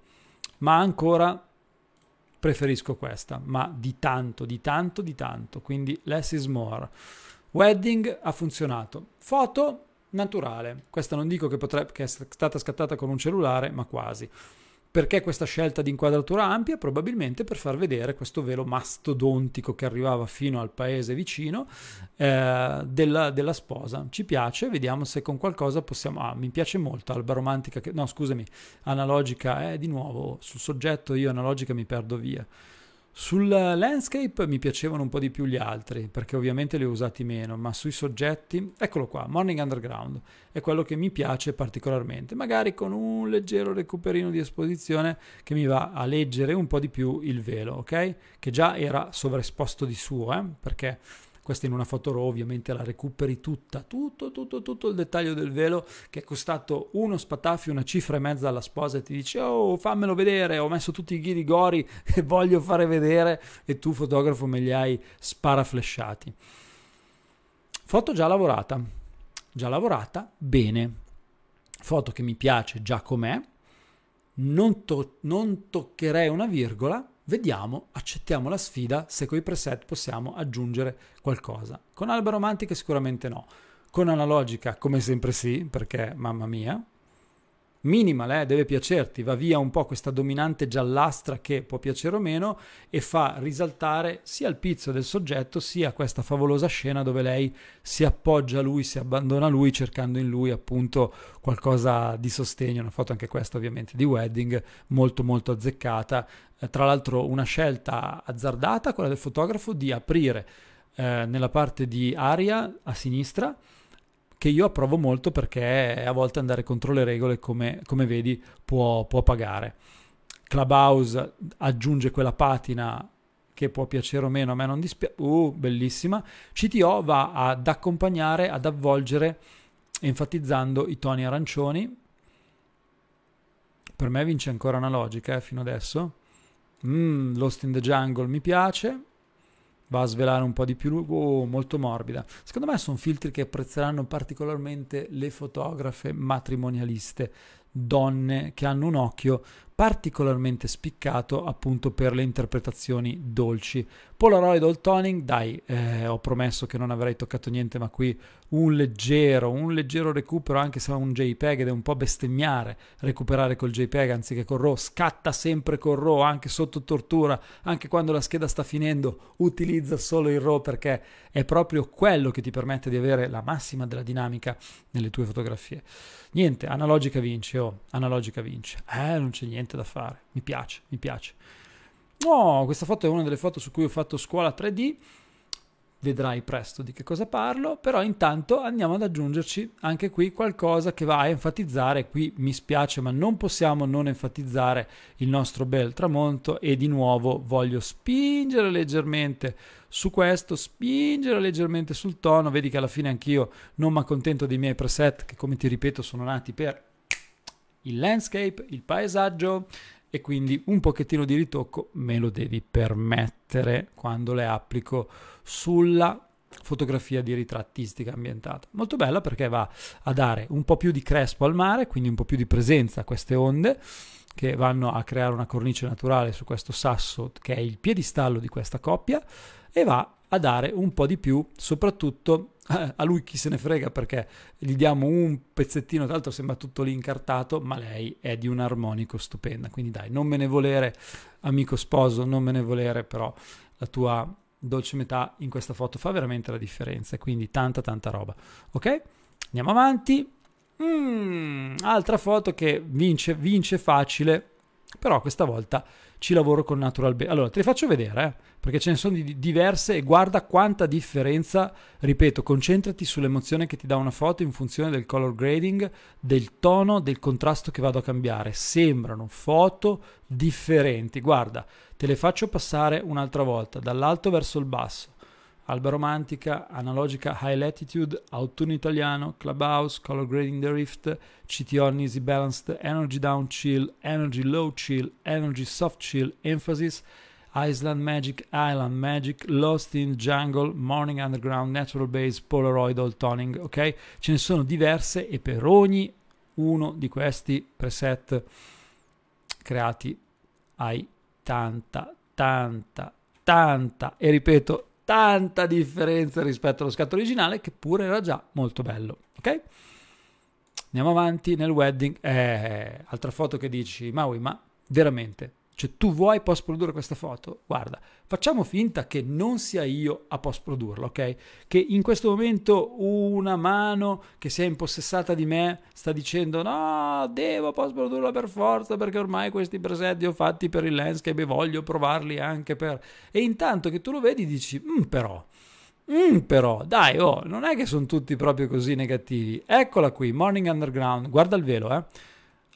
ma ancora preferisco questa ma di tanto di tanto di tanto quindi less is more Wedding ha funzionato. Foto naturale. Questa non dico che, potrebbe, che è stata scattata con un cellulare, ma quasi. Perché questa scelta di inquadratura ampia? Probabilmente per far vedere questo velo mastodontico che arrivava fino al paese vicino eh, della, della, sposa. Ci piace, vediamo se con qualcosa possiamo... Ah, mi piace molto Alba Romantica, che... no scusami, analogica, eh, di nuovo sul soggetto io analogica mi perdo via. Sul landscape mi piacevano un po' di più gli altri, perché ovviamente li ho usati meno, ma sui soggetti, eccolo qua, Morning Underground, è quello che mi piace particolarmente, magari con un leggero recuperino di esposizione che mi va a leggere un po' di più il velo, ok? Che già era sovraesposto di suo, eh? perché questa in una foto RAW ovviamente la recuperi tutta, tutto, tutto, tutto il dettaglio del velo che è costato uno spatafio, una cifra e mezza alla sposa e ti dice oh fammelo vedere, ho messo tutti i ghirigori che voglio fare vedere e tu fotografo me li hai sparaflesciati. Foto già lavorata, già lavorata, bene. Foto che mi piace già com'è, non, to- non toccherei una virgola Vediamo, accettiamo la sfida se con i preset possiamo aggiungere qualcosa. Con Alba Romantica sicuramente no. Con analogica come sempre sì, perché mamma mia, minimal, eh, deve piacerti, va via un po' questa dominante giallastra che può piacere o meno e fa risaltare sia il pizzo del soggetto sia questa favolosa scena dove lei si appoggia a lui, si abbandona a lui cercando in lui appunto qualcosa di sostegno, una foto anche questa ovviamente di wedding molto molto azzeccata, eh, tra l'altro una scelta azzardata quella del fotografo di aprire eh, nella parte di aria a sinistra che io approvo molto perché a volte andare contro le regole, come, come vedi, può, può pagare. Clubhouse aggiunge quella patina che può piacere o meno, a me non dispiace, uh, bellissima, CTO va ad accompagnare, ad avvolgere, enfatizzando i toni arancioni. Per me vince ancora una logica eh, fino adesso. Mm, Lost in the Jungle mi piace va a svelare un po' di più lungo, molto morbida. Secondo me sono filtri che apprezzeranno particolarmente le fotografe matrimonialiste, donne che hanno un occhio particolarmente spiccato appunto per le interpretazioni dolci. Polaroid Old Toning, dai, eh, ho promesso che non avrei toccato niente, ma qui un leggero, un leggero recupero anche se ha un JPEG ed è un po' bestemmiare recuperare col JPEG anziché col RAW, scatta sempre col RAW anche sotto tortura, anche quando la scheda sta finendo, utilizza solo il RAW perché è proprio quello che ti permette di avere la massima della dinamica nelle tue fotografie. Niente, analogica vince, oh, analogica vince. Eh, non c'è niente da fare. Mi piace, mi piace. Oh, questa foto è una delle foto su cui ho fatto scuola 3D vedrai presto di che cosa parlo, però intanto andiamo ad aggiungerci anche qui qualcosa che va a enfatizzare, qui mi spiace ma non possiamo non enfatizzare il nostro bel tramonto e di nuovo voglio spingere leggermente su questo, spingere leggermente sul tono, vedi che alla fine anch'io non mi accontento dei miei preset che come ti ripeto sono nati per il landscape, il paesaggio, e quindi un pochettino di ritocco me lo devi permettere quando le applico sulla fotografia di ritrattistica ambientata. Molto bella perché va a dare un po' più di crespo al mare, quindi un po' più di presenza a queste onde che vanno a creare una cornice naturale su questo sasso che è il piedistallo di questa coppia e va a dare un po' di più soprattutto a lui chi se ne frega perché gli diamo un pezzettino, tra l'altro sembra tutto lì incartato, ma lei è di un armonico stupenda, quindi dai, non me ne volere, amico sposo, non me ne volere, però la tua dolce metà in questa foto fa veramente la differenza, quindi tanta tanta roba, ok? Andiamo avanti. Mm, altra foto che vince, vince facile, però questa volta ci lavoro con Natural Base. Allora, te le faccio vedere, eh, perché ce ne sono di diverse e guarda quanta differenza, ripeto, concentrati sull'emozione che ti dà una foto in funzione del color grading, del tono, del contrasto che vado a cambiare. Sembrano foto differenti. Guarda, te le faccio passare un'altra volta, dall'alto verso il basso Alba Romantica, Analogica High Latitude, Autunno Italiano, Clubhouse, Color Grading the Rift, CTO Easy Balanced, Energy Down Chill, Energy Low Chill, Energy Soft Chill, Emphasis, Island Magic, Island Magic, Lost in Jungle, Morning Underground, Natural Base, Polaroid, All Toning, ok? Ce ne sono diverse e per ogni uno di questi preset creati hai tanta, tanta, tanta, e ripeto, tanta differenza rispetto allo scatto originale che pure era già molto bello, ok? Andiamo avanti nel wedding, eh, altra foto che dici, Maui, ma veramente cioè tu vuoi post produrre questa foto? Guarda, facciamo finta che non sia io a post produrla, ok? Che in questo momento una mano che si è impossessata di me sta dicendo no, devo post produrla per forza perché ormai questi preset li ho fatti per il landscape e voglio provarli anche per... E intanto che tu lo vedi dici, mm, però... Mm, però, dai, oh, non è che sono tutti proprio così negativi. Eccola qui, Morning Underground, guarda il velo, eh.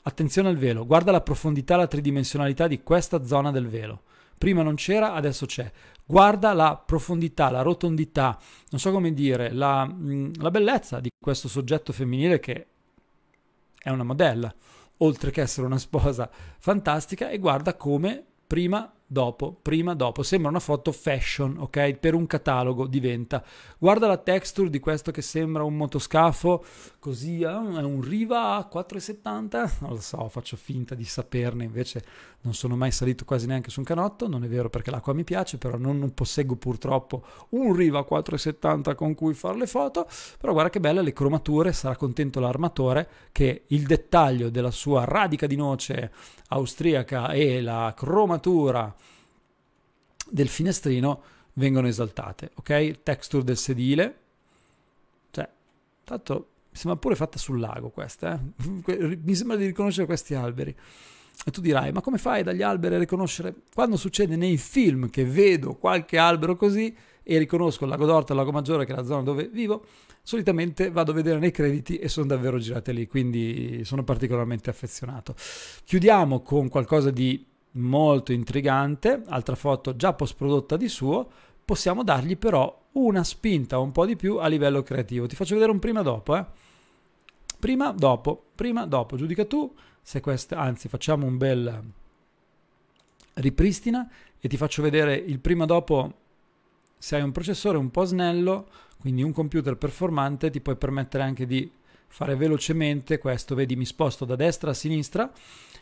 Attenzione al velo, guarda la profondità e la tridimensionalità di questa zona del velo. Prima non c'era, adesso c'è. Guarda la profondità, la rotondità, non so come dire, la, mm, la bellezza di questo soggetto femminile che è una modella, oltre che essere una sposa fantastica, e guarda come prima dopo, prima, dopo. Sembra una foto fashion, ok? Per un catalogo diventa. Guarda la texture di questo che sembra un motoscafo così, eh, è un Riva 4,70, non lo so, faccio finta di saperne, invece non sono mai salito quasi neanche su un canotto, non è vero perché l'acqua mi piace, però non, non posseggo purtroppo un Riva 4,70 con cui fare le foto, però guarda che belle le cromature, sarà contento l'armatore che il dettaglio della sua radica di noce austriaca e la cromatura del finestrino vengono esaltate, ok? Texture del sedile, cioè, tanto mi sembra pure fatta sul lago questa, eh? mi sembra di riconoscere questi alberi. E tu dirai, ma come fai dagli alberi a riconoscere? Quando succede nei film che vedo qualche albero così e riconosco il lago d'Orto e il lago Maggiore, che è la zona dove vivo, solitamente vado a vedere nei crediti e sono davvero girate lì, quindi sono particolarmente affezionato. Chiudiamo con qualcosa di molto intrigante, altra foto già post prodotta di suo, possiamo dargli però una spinta un po' di più a livello creativo. Ti faccio vedere un prima dopo, eh. Prima dopo, prima dopo, giudica tu se questa, anzi facciamo un bel ripristina e ti faccio vedere il prima dopo se hai un processore un po' snello, quindi un computer performante, ti puoi permettere anche di fare velocemente questo, vedi mi sposto da destra a sinistra,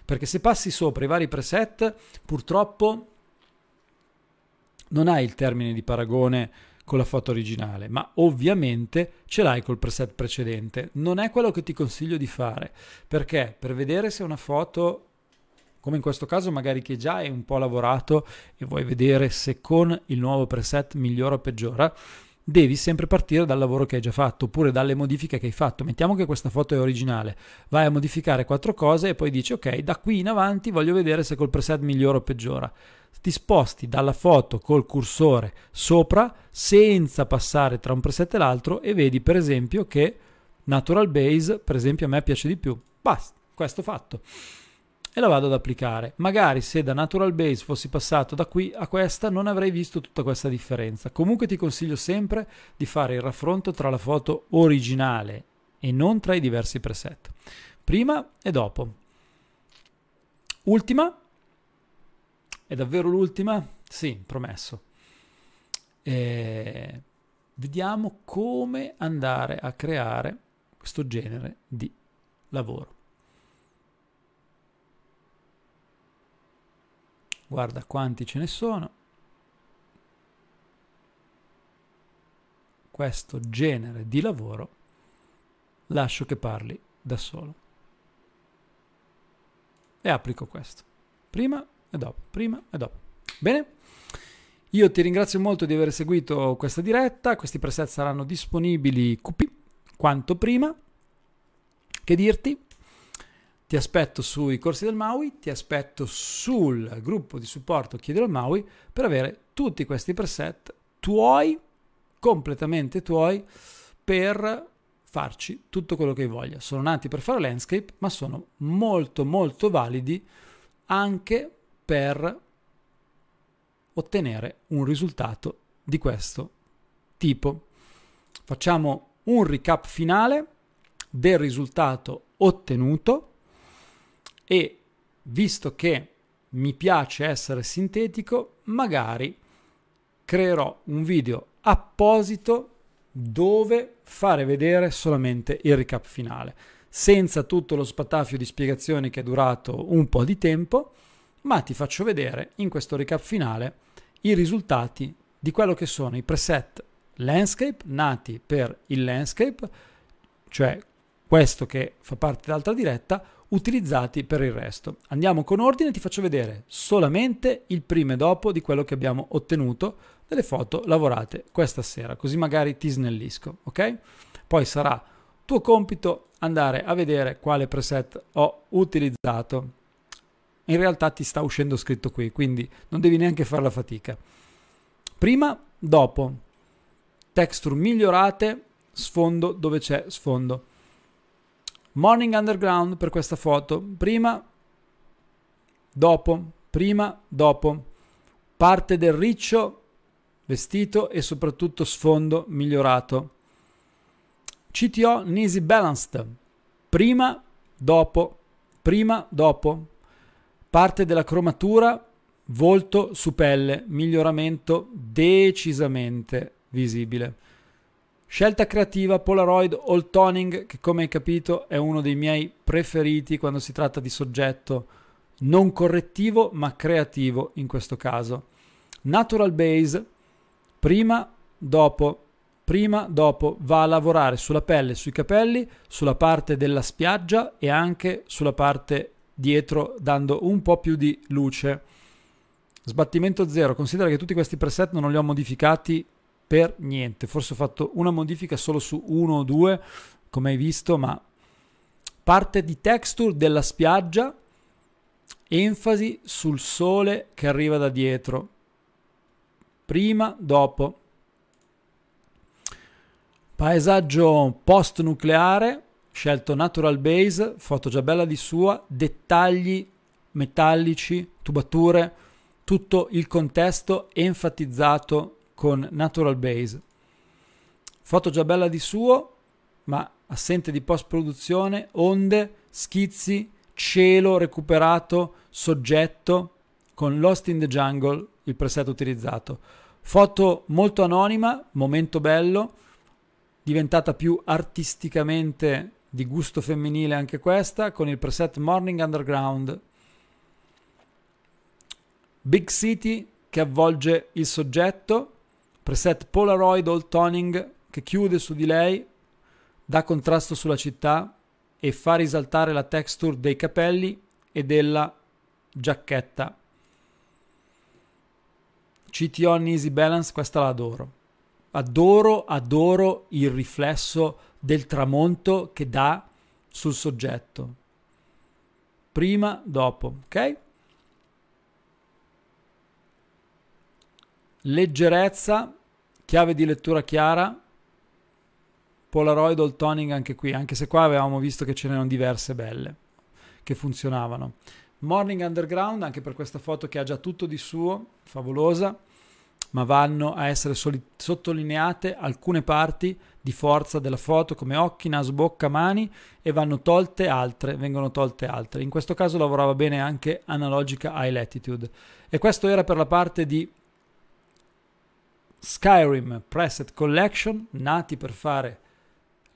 perché se passi sopra i vari preset, purtroppo non hai il termine di paragone con la foto originale, ma ovviamente ce l'hai col preset precedente. Non è quello che ti consiglio di fare, perché per vedere se una foto come in questo caso magari che già hai un po' lavorato e vuoi vedere se con il nuovo preset migliora o peggiora, devi sempre partire dal lavoro che hai già fatto oppure dalle modifiche che hai fatto. Mettiamo che questa foto è originale, vai a modificare quattro cose e poi dici ok, da qui in avanti voglio vedere se col preset migliora o peggiora. Ti sposti dalla foto col cursore sopra senza passare tra un preset e l'altro e vedi per esempio che Natural Base, per esempio, a me piace di più. Basta, questo fatto e la vado ad applicare. Magari se da natural base fossi passato da qui a questa non avrei visto tutta questa differenza. Comunque ti consiglio sempre di fare il raffronto tra la foto originale e non tra i diversi preset. Prima e dopo. Ultima? È davvero l'ultima? Sì, promesso. E vediamo come andare a creare questo genere di lavoro. guarda quanti ce ne sono. Questo genere di lavoro lascio che parli da solo. E applico questo. Prima e dopo, prima e dopo. Bene? Io ti ringrazio molto di aver seguito questa diretta, questi preset saranno disponibili quanto prima. Che dirti? Ti aspetto sui corsi del Maui, ti aspetto sul gruppo di supporto Chiedilo al Maui per avere tutti questi preset tuoi, completamente tuoi, per farci tutto quello che voglia. Sono nati per fare landscape, ma sono molto molto validi anche per ottenere un risultato di questo tipo. Facciamo un recap finale del risultato ottenuto e visto che mi piace essere sintetico, magari creerò un video apposito dove fare vedere solamente il recap finale, senza tutto lo spatafio di spiegazioni che è durato un po' di tempo, ma ti faccio vedere in questo recap finale i risultati di quello che sono i preset landscape nati per il landscape, cioè questo che fa parte dell'altra diretta, utilizzati per il resto. Andiamo con ordine, e ti faccio vedere solamente il prima e dopo di quello che abbiamo ottenuto delle foto lavorate questa sera, così magari ti snellisco, ok? Poi sarà tuo compito andare a vedere quale preset ho utilizzato. In realtà ti sta uscendo scritto qui, quindi non devi neanche fare la fatica. Prima, dopo, texture migliorate, sfondo dove c'è sfondo. Morning Underground per questa foto. Prima, dopo, prima, dopo. Parte del riccio vestito e soprattutto sfondo migliorato. CTO Nisi Balanced. Prima, dopo, prima, dopo. Parte della cromatura, volto su pelle, miglioramento decisamente visibile. Scelta creativa Polaroid All Toning, che come hai capito è uno dei miei preferiti quando si tratta di soggetto non correttivo ma creativo in questo caso. Natural Base, prima, dopo, prima, dopo, va a lavorare sulla pelle, sui capelli, sulla parte della spiaggia e anche sulla parte dietro dando un po' più di luce. Sbattimento zero, considera che tutti questi preset non li ho modificati per niente. Forse ho fatto una modifica solo su uno o due, come hai visto, ma parte di texture della spiaggia, enfasi sul sole che arriva da dietro. Prima, dopo. Paesaggio post nucleare, scelto natural base, foto già bella di sua, dettagli metallici, tubature, tutto il contesto enfatizzato con Natural Base. Foto già bella di suo, ma assente di post produzione, onde, schizzi, cielo recuperato, soggetto, con Lost in the Jungle il preset utilizzato. Foto molto anonima, momento bello, diventata più artisticamente di gusto femminile anche questa, con il preset Morning Underground. Big City che avvolge il soggetto, preset Polaroid All Toning che chiude su di lei, dà contrasto sulla città e fa risaltare la texture dei capelli e della giacchetta. CTO Easy Balance, questa la adoro. Adoro, adoro il riflesso del tramonto che dà sul soggetto. Prima, dopo, ok? Leggerezza chiave di lettura chiara, Polaroid All Toning anche qui, anche se qua avevamo visto che ce n'erano diverse belle che funzionavano. Morning Underground, anche per questa foto che ha già tutto di suo, favolosa, ma vanno a essere soli- sottolineate alcune parti di forza della foto come occhi, naso, bocca, mani e vanno tolte altre, vengono tolte altre. In questo caso lavorava bene anche analogica high latitude. E questo era per la parte di Skyrim Preset Collection, nati per fare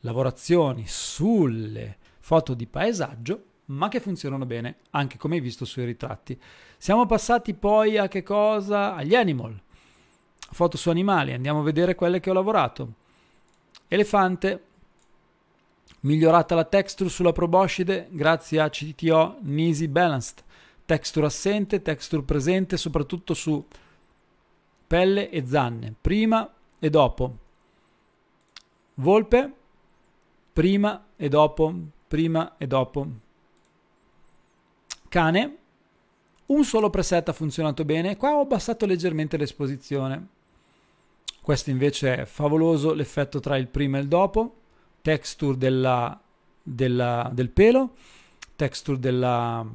lavorazioni sulle foto di paesaggio, ma che funzionano bene, anche come hai visto sui ritratti. Siamo passati poi a che cosa? Agli animal, foto su animali, andiamo a vedere quelle che ho lavorato. Elefante, migliorata la texture sulla proboscide grazie a CTO Nisi Balanced, texture assente, texture presente, soprattutto su pelle e zanne, prima e dopo. Volpe, prima e dopo, prima e dopo. Cane, un solo preset ha funzionato bene, qua ho abbassato leggermente l'esposizione. Questo invece è favoloso, l'effetto tra il prima e il dopo, texture della, della, del pelo, texture della,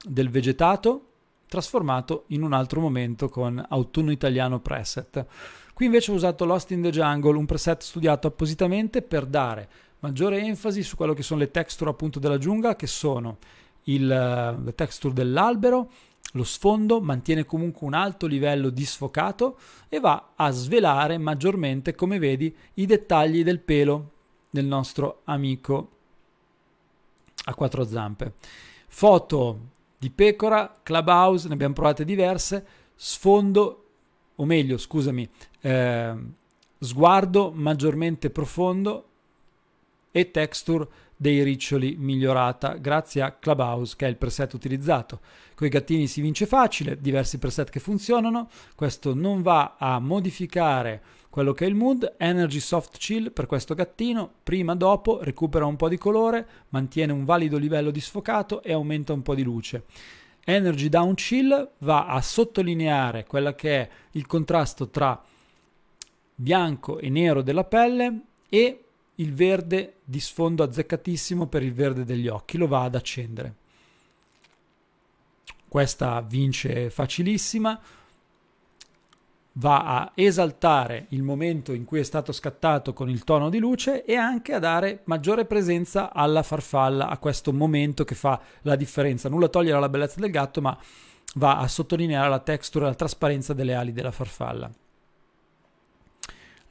del vegetato, trasformato in un altro momento con Autunno Italiano Preset. Qui invece ho usato Lost in the Jungle, un preset studiato appositamente per dare maggiore enfasi su quello che sono le texture appunto della giungla, che sono il, eh, le texture dell'albero, lo sfondo, mantiene comunque un alto livello di sfocato e va a svelare maggiormente, come vedi, i dettagli del pelo del nostro amico a quattro zampe. Foto di pecora, clubhouse, ne abbiamo provate diverse, sfondo, o meglio, scusami, eh, sguardo maggiormente profondo e texture dei riccioli migliorata grazie a Clubhouse che è il preset utilizzato. Con i gattini si vince facile, diversi preset che funzionano, questo non va a modificare quello che è il mood, Energy Soft Chill per questo gattino, prima dopo recupera un po' di colore, mantiene un valido livello di sfocato e aumenta un po' di luce. Energy Down Chill va a sottolineare quello che è il contrasto tra bianco e nero della pelle e il verde di sfondo azzeccatissimo per il verde degli occhi, lo va ad accendere. Questa vince facilissima va a esaltare il momento in cui è stato scattato con il tono di luce e anche a dare maggiore presenza alla farfalla, a questo momento che fa la differenza. Nulla togliere la bellezza del gatto, ma va a sottolineare la texture, la trasparenza delle ali della farfalla.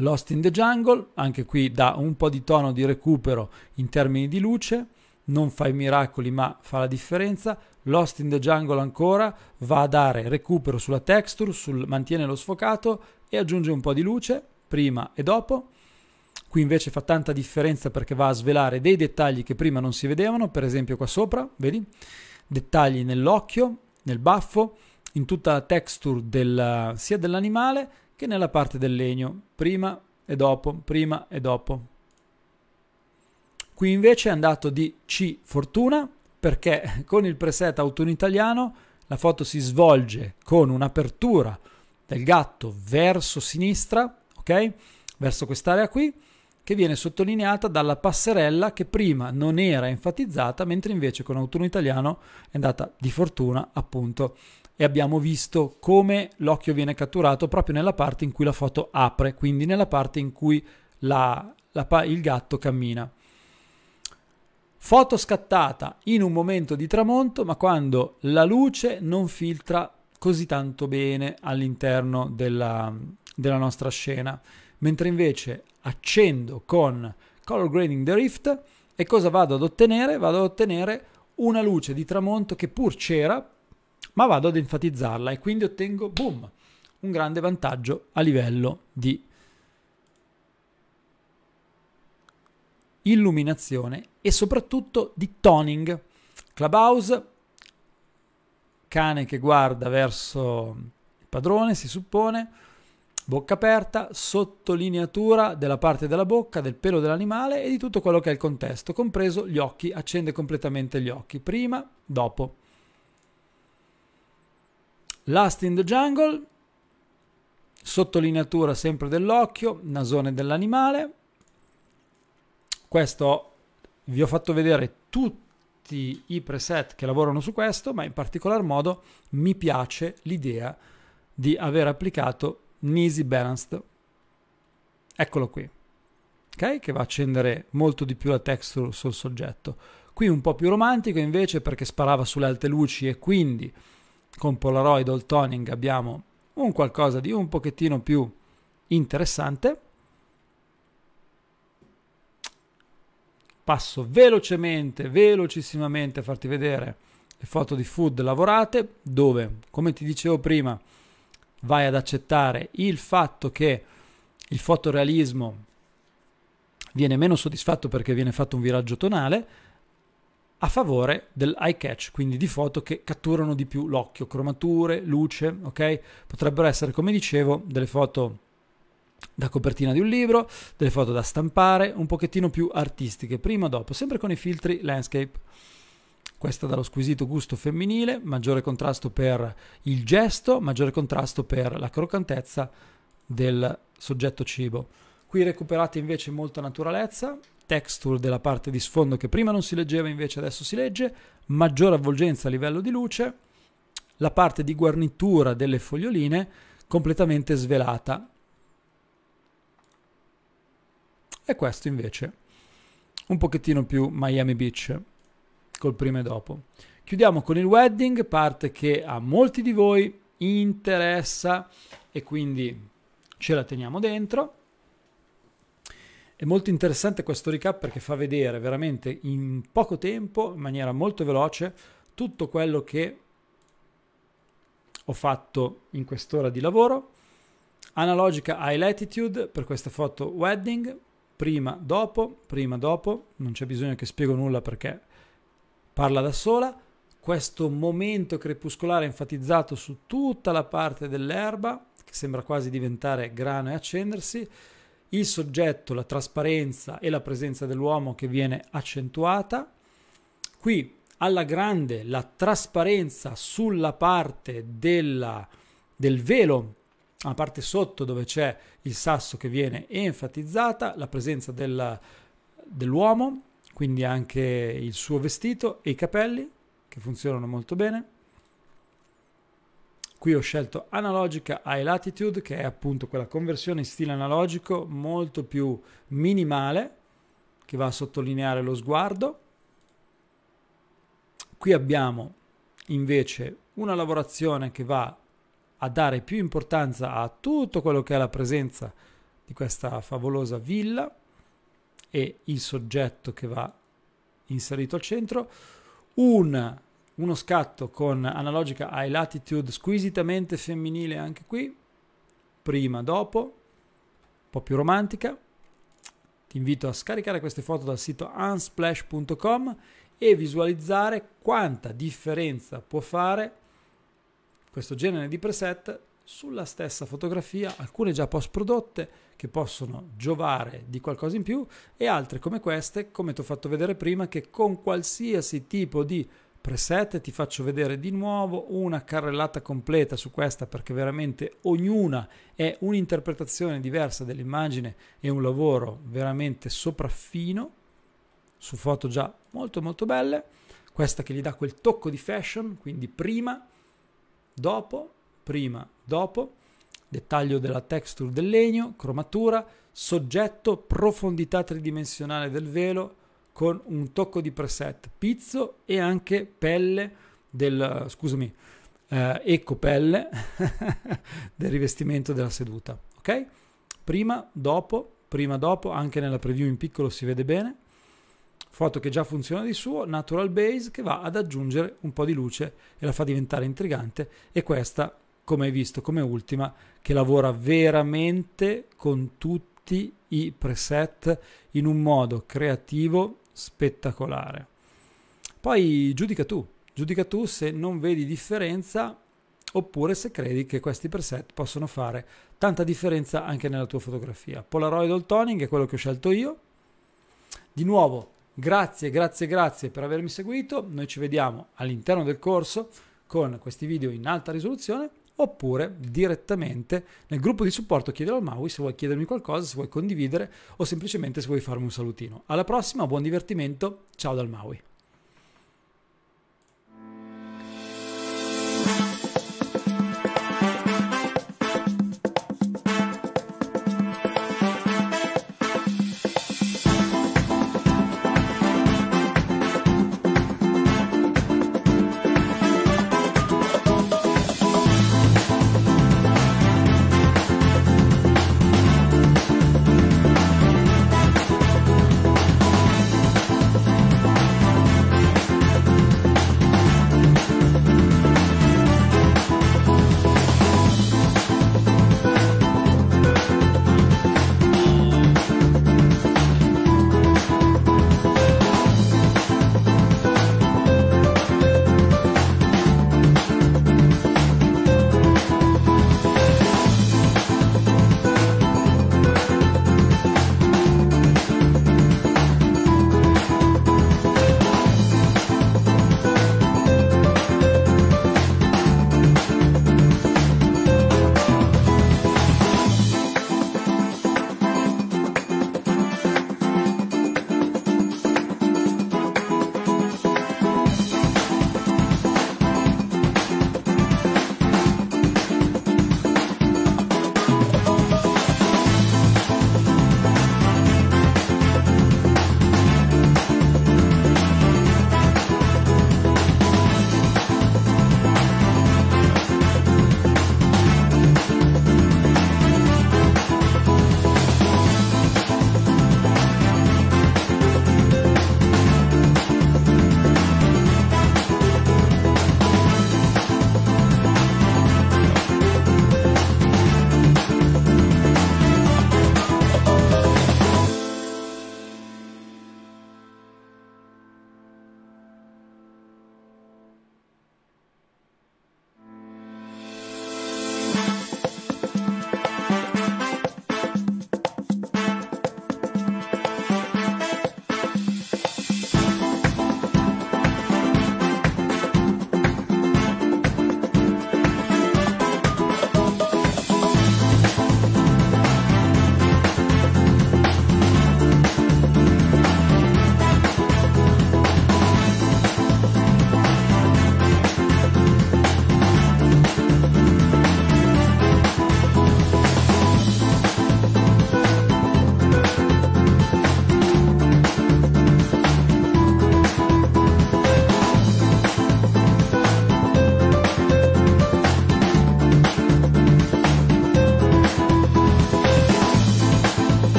Lost in the Jungle, anche qui dà un po' di tono di recupero in termini di luce non fa i miracoli ma fa la differenza. Lost in the Jungle ancora va a dare recupero sulla texture, sul, mantiene lo sfocato e aggiunge un po' di luce prima e dopo. Qui invece fa tanta differenza perché va a svelare dei dettagli che prima non si vedevano, per esempio qua sopra, vedi? Dettagli nell'occhio, nel baffo, in tutta la texture del, sia dell'animale che nella parte del legno, prima e dopo, prima e dopo. Qui invece è andato di C Fortuna perché con il preset autunno italiano la foto si svolge con un'apertura del gatto verso sinistra, ok? Verso quest'area qui, che viene sottolineata dalla passerella che prima non era enfatizzata, mentre invece con autunno italiano è andata di fortuna appunto e abbiamo visto come l'occhio viene catturato proprio nella parte in cui la foto apre, quindi nella parte in cui la, la, il gatto cammina. Foto scattata in un momento di tramonto, ma quando la luce non filtra così tanto bene all'interno della, della nostra scena. Mentre invece accendo con Color Grading the Rift e cosa vado ad ottenere? Vado ad ottenere una luce di tramonto che pur c'era, ma vado ad enfatizzarla e quindi ottengo, boom, un grande vantaggio a livello di illuminazione e soprattutto di toning. Clubhouse, cane che guarda verso il padrone, si suppone, bocca aperta, sottolineatura della parte della bocca, del pelo dell'animale e di tutto quello che è il contesto, compreso gli occhi, accende completamente gli occhi, prima, dopo. Last in the Jungle, sottolineatura sempre dell'occhio, nasone dell'animale, questo vi ho fatto vedere tutti i preset che lavorano su questo, ma in particolar modo mi piace l'idea di aver applicato Nisi Balanced. Eccolo qui. Ok? Che va a accendere molto di più la texture sul soggetto. Qui un po' più romantico invece perché sparava sulle alte luci e quindi con Polaroid All Toning abbiamo un qualcosa di un pochettino più interessante. passo velocemente, velocissimamente a farti vedere le foto di food lavorate dove, come ti dicevo prima, vai ad accettare il fatto che il fotorealismo viene meno soddisfatto perché viene fatto un viraggio tonale a favore dell'eye catch, quindi di foto che catturano di più l'occhio, cromature, luce, ok? Potrebbero essere, come dicevo, delle foto da copertina di un libro, delle foto da stampare, un pochettino più artistiche, prima o dopo, sempre con i filtri landscape. Questa dallo squisito gusto femminile, maggiore contrasto per il gesto, maggiore contrasto per la croccantezza del soggetto cibo. Qui recuperate invece molta naturalezza, texture della parte di sfondo che prima non si leggeva invece adesso si legge, maggiore avvolgenza a livello di luce, la parte di guarnitura delle foglioline completamente svelata, E questo invece un pochettino più Miami Beach col prima e dopo. Chiudiamo con il wedding, parte che a molti di voi interessa e quindi ce la teniamo dentro. È molto interessante questo recap perché fa vedere veramente in poco tempo, in maniera molto veloce, tutto quello che ho fatto in quest'ora di lavoro. Analogica High Latitude per questa foto wedding, prima, dopo, prima, dopo, non c'è bisogno che spiego nulla perché parla da sola, questo momento crepuscolare enfatizzato su tutta la parte dell'erba, che sembra quasi diventare grano e accendersi, il soggetto, la trasparenza e la presenza dell'uomo che viene accentuata. Qui alla grande la trasparenza sulla parte della, del velo la parte sotto dove c'è il sasso che viene enfatizzata, la presenza del, dell'uomo, quindi anche il suo vestito e i capelli che funzionano molto bene. Qui ho scelto analogica high latitude che è appunto quella conversione in stile analogico molto più minimale che va a sottolineare lo sguardo. Qui abbiamo invece una lavorazione che va a dare più importanza a tutto quello che è la presenza di questa favolosa villa e il soggetto che va inserito al centro, un, uno scatto con analogica high latitude squisitamente femminile anche qui, prima, dopo, un po' più romantica. Ti invito a scaricare queste foto dal sito unsplash.com e visualizzare quanta differenza può fare questo genere di preset sulla stessa fotografia, alcune già post prodotte che possono giovare di qualcosa in più e altre come queste, come ti ho fatto vedere prima, che con qualsiasi tipo di preset ti faccio vedere di nuovo una carrellata completa su questa perché veramente ognuna è un'interpretazione diversa dell'immagine e un lavoro veramente sopraffino su foto già molto molto belle questa che gli dà quel tocco di fashion quindi prima dopo, prima, dopo, dettaglio della texture del legno, cromatura, soggetto, profondità tridimensionale del velo con un tocco di preset, pizzo e anche pelle del, scusami, eh, pelle del rivestimento della seduta, ok? Prima, dopo, prima, dopo, anche nella preview in piccolo si vede bene foto che già funziona di suo, natural base che va ad aggiungere un po' di luce e la fa diventare intrigante e questa, come hai visto, come ultima, che lavora veramente con tutti i preset in un modo creativo spettacolare. Poi giudica tu, giudica tu se non vedi differenza oppure se credi che questi preset possono fare tanta differenza anche nella tua fotografia. Polaroid All Toning è quello che ho scelto io. Di nuovo, Grazie, grazie, grazie per avermi seguito. Noi ci vediamo all'interno del corso con questi video in alta risoluzione oppure direttamente nel gruppo di supporto chiedelo al Maui se vuoi chiedermi qualcosa, se vuoi condividere o semplicemente se vuoi farmi un salutino. Alla prossima, buon divertimento, ciao dal Maui.